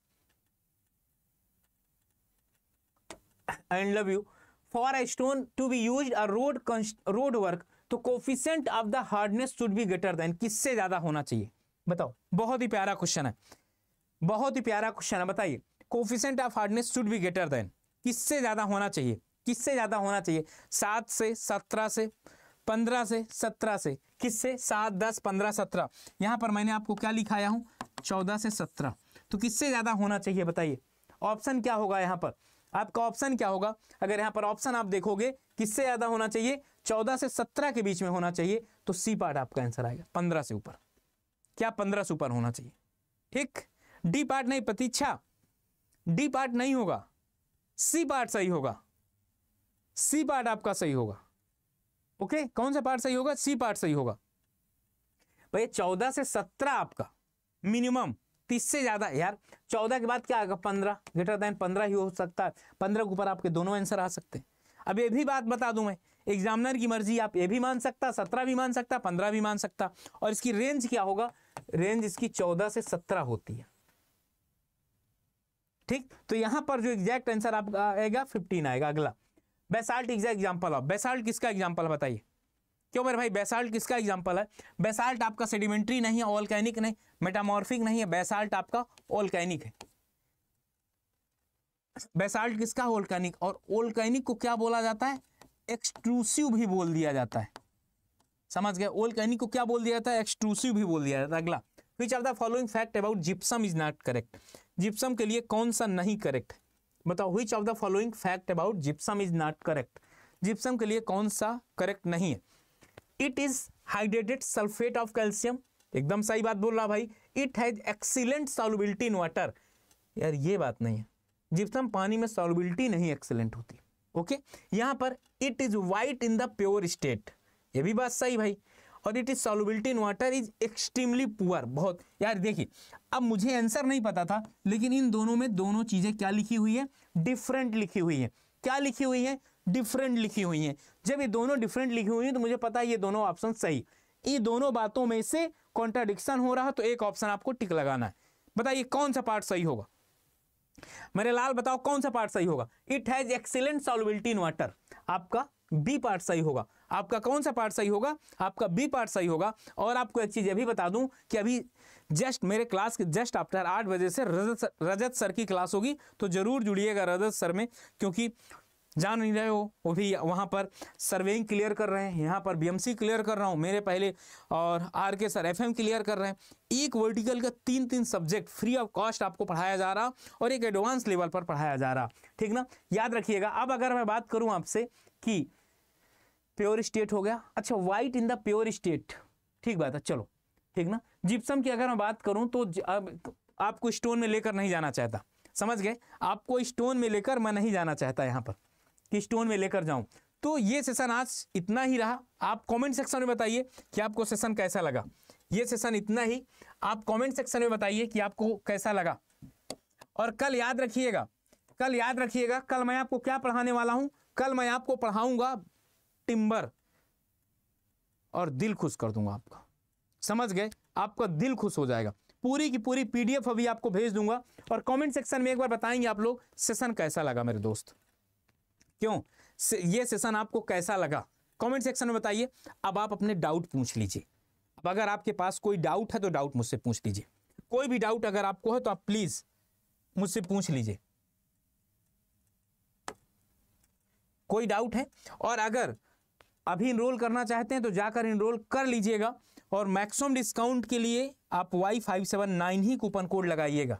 and love you for a stone to be use a road road work तो coefficient of the hardness should be greater than किससे ज्यादा होना चाहिए बताओ बहुत ही प्यारा क्वेश्चन है बहुत ही प्यारा क्वेश्चन है बताइए coefficient of hardness should be greater than किससे ज्यादा होना चाहिए किससे ज्यादा होना चाहिए सात से सत्रह से पंद्रह से सत्रह से किससे सात दस पंद्रह सत्रह यहाँ पर मैंने आपको क्या लिखाया हूं चौदह से सत्रह तो किससे ज़्यादा होना चाहिए बताइए ऑप्शन क्या होगा यहाँ पर आपका ऑप्शन क्या होगा अगर यहाँ पर ऑप्शन आप देखोगे किससे ज़्यादा होना चाहिए चौदह से सत्रह के बीच में होना चाहिए तो सी पार्ट आपका आंसर आएगा पंद्रह से ऊपर क्या पंद्रह से ऊपर होना चाहिए ठीक डी पार्ट नहीं प्रतीक्षा डी पार्ट नहीं होगा सी पार्ट सही होगा सी पार्ट आपका सही होगा ओके कौन सा पार्ट सही होगा सी पार्ट सही होगा भैया तो चौदह से सत्रह आपका मिनिमम तीस से ज्यादा यार चौदह के बाद क्या आएगा पंद्रह ग्रेटर देन पंद्रह ही हो सकता है पंद्रह के ऊपर आपके दोनों आंसर आ सकते हैं अब ये भी बात बता दूं मैं एग्जामिनर की मर्जी आप ए भी मान सकता सत्रह भी मान सकता पंद्रह भी मान सकता और इसकी रेंज क्या होगा रेंज इसकी चौदह से सत्रह होती है ठीक तो यहां पर जो एग्जैक्ट आंसर आपका आएगा फिफ्टीन आएगा अगला बेसाल्ट एग्जाम्पल ऑफ बेसाल्ट किसका एग्जाम्पल बताइए क्यों मेरे भाई बेसाल्ट किसका एग्जाम्पल है बेसाल्ट आपका सेडिमेंट्री नहीं है ऑलकैनिक नहीं मेटामॉर्फिक नहीं है बेसाल्ट आपका ऑलकैनिक है बेसाल्ट किसका ऑलकैनिक और ऑलकैनिक को क्या बोला जाता है एक्सक्लूसिव भी बोल दिया जाता है समझ गए ओल कहनी को क्या बोल दिया जाता है एक्सक्लूसिव भी बोल दिया जाता है अगला which are the following fact about gypsum is not correct gypsum के लिए कौन सा नहीं करेक्ट बताओ which of the following fact about gypsum is not correct gypsum के लिए कौन सा करेक्ट नहीं है it is hydrated sulphate of calcium एकदम सही बात बोल रहा भाई it has excellent solubility in water यार ये बात नहीं है जिप्सम पानी में सॉल्युबिलिटी नहीं एक्सीलेंट होती ओके यहाँ पर it is white in the pure state ये भी बात सही भाई और it is solubility in water is extremely poor बहुत यार देखिए अब मुझे आंसर नहीं पता था लेकिन इन दोनों में दोनों चीज़ें क्या लिखी हुई है डिफरेंट लिखी हुई है क्या लिखी हुई है डिफरेंट लिखी हुई है जब ये दोनों डिफरेंट लिखी हुई हैं तो मुझे पता है ये दोनों ऑप्शन सही ये दोनों बातों में से कॉन्ट्राडिक्शन हो रहा तो एक ऑप्शन आपको टिक लगाना है बताइए कौन सा पार्ट सही होगा मेरे लाल बताओ कौन सा पार्ट सही होगा it has excellent solubility in water आपका बी पार्ट सही होगा आपका कौन सा पार्ट सही होगा आपका बी पार्ट सही होगा और आपको एक चीज़ ये भी बता दूं कि अभी जस्ट मेरे क्लास के जस्ट आफ्टर आठ बजे से रजत सर, रजत सर की क्लास होगी तो ज़रूर जुड़िएगा रजत सर में क्योंकि जा नहीं रहे हो वो भी वहाँ पर सर्वेइंग क्लियर कर रहे हैं यहाँ पर बीएमसी क्लियर कर रहा हूँ मेरे पहले और आर के सर एफएम क्लियर कर रहे हैं एक वर्टिकल का तीन तीन सब्जेक्ट फ्री ऑफ कॉस्ट आपको पढ़ाया जा रहा और एक एडवांस लेवल पर पढ़ाया जा रहा ठीक ना याद रखिएगा अब अगर मैं बात करूँ आपसे कि प्योर स्टेट हो गया अच्छा white in the pure state ठीक बात है चलो ठीक ना जिप्सम की अगर मैं बात करूँ तो अब आपको स्टोन में लेकर नहीं जाना चाहता समझ गए आपको स्टोन में लेकर मैं नहीं जाना चाहता यहाँ पर कि स्टोन में लेकर जाऊं तो ये सेशन आज इतना ही रहा आप कमेंट सेक्शन में बताइए कि आपको सेशन कैसा लगा ये सेशन इतना ही आप कमेंट सेक्शन में बताइए कि आपको कैसा लगा और कल याद रखिएगा कल याद रखिएगा कल मैं आपको क्या पढ़ाने वाला हूं कल मैं आपको पढ़ाऊंगा टिम्बर और दिल खुश कर दूंगा आपका समझ गए आपका दिल खुश हो जाएगा पूरी की पूरी पीडीएफ अभी आपको भेज दूंगा और कमेंट सेक्शन में एक बार बताएंगे आप लोग सेशन कैसा लगा मेरे दोस्त क्यों ये सेशन आपको कैसा लगा कमेंट सेक्शन में बताइए अब आप अपने डाउट पूछ लीजिए अब अगर आपके पास कोई डाउट है तो डाउट मुझसे पूछ लीजिए कोई भी डाउट अगर आपको है तो आप प्लीज मुझसे पूछ लीजिए कोई डाउट है और अगर अभी इनरोल करना चाहते हैं तो जाकर इनरोल कर लीजिएगा और मैक्सिमम डिस्काउंट के लिए आप वाई फाइव सेवन नाइन ही कूपन कोड लगाइएगा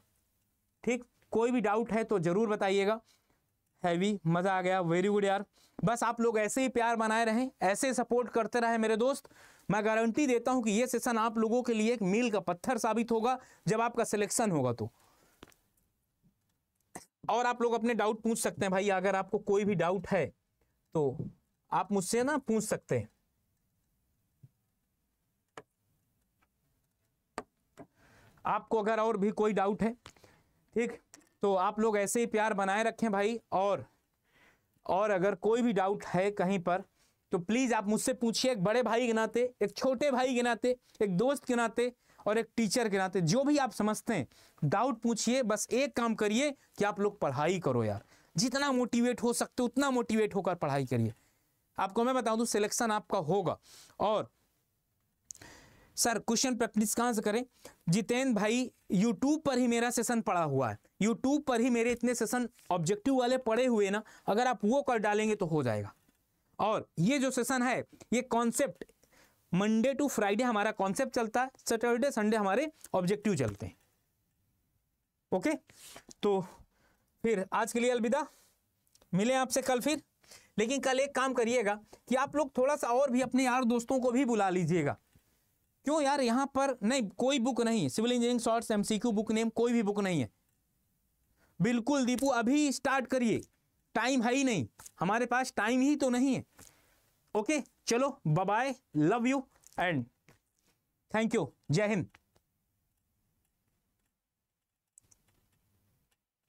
ठीक कोई भी डाउट है तो ज़रूर बताइएगा हैवी मज़ा आ गया वेरी गुड यार बस आप लोग ऐसे ही प्यार बनाए रहें ऐसे सपोर्ट करते रहें मेरे दोस्त मैं गारंटी देता हूं कि ये सेशन आप लोगों के लिए एक मील का पत्थर साबित होगा जब आपका सिलेक्शन होगा तो और आप लोग अपने डाउट पूछ सकते हैं भाई अगर आपको कोई भी डाउट है तो आप मुझसे ना पूछ सकते हैं आपको अगर और भी कोई डाउट है ठीक तो आप लोग ऐसे ही प्यार बनाए रखें भाई और और अगर कोई भी डाउट है कहीं पर तो प्लीज़ आप मुझसे पूछिए एक बड़े भाई के नाते एक छोटे भाई के नाते एक दोस्त के नाते और एक टीचर के नाते जो भी आप समझते हैं डाउट पूछिए बस एक काम करिए कि आप लोग पढ़ाई करो यार जितना मोटिवेट हो सकते उतना मोटिवेट होकर पढ़ाई करिए आपको मैं बता दूं सिलेक्शन आपका होगा और सर क्वेश्चन प्रैक्टिस कहाँ से करें जितेंद्र भाई यूट्यूब पर ही मेरा सेशन पड़ा हुआ है यूट्यूब पर ही मेरे इतने सेशन ऑब्जेक्टिव वाले पड़े हुए ना अगर आप वो कर डालेंगे तो हो जाएगा और ये जो सेशन है ये कॉन्सेप्ट मंडे टू फ्राइडे हमारा कॉन्सेप्ट चलता है सैटरडे संडे हमारे ऑब्जेक्टिव चलते हैं ओके तो फिर आज के लिए अलविदा मिले आपसे कल फिर लेकिन कल एक काम करिएगा कि आप लोग थोड़ा सा और भी अपने यार दोस्तों को भी बुला लीजिएगा क्यों यार यहाँ पर नहीं कोई बुक नहीं है civil engineering shorts MCQ book name कोई भी बुक नहीं है बिल्कुल दीपू अभी स्टार्ट करिए टाइम है ही नहीं हमारे पास टाइम ही तो नहीं है ओके चलो bye love you and thank you जय हिंद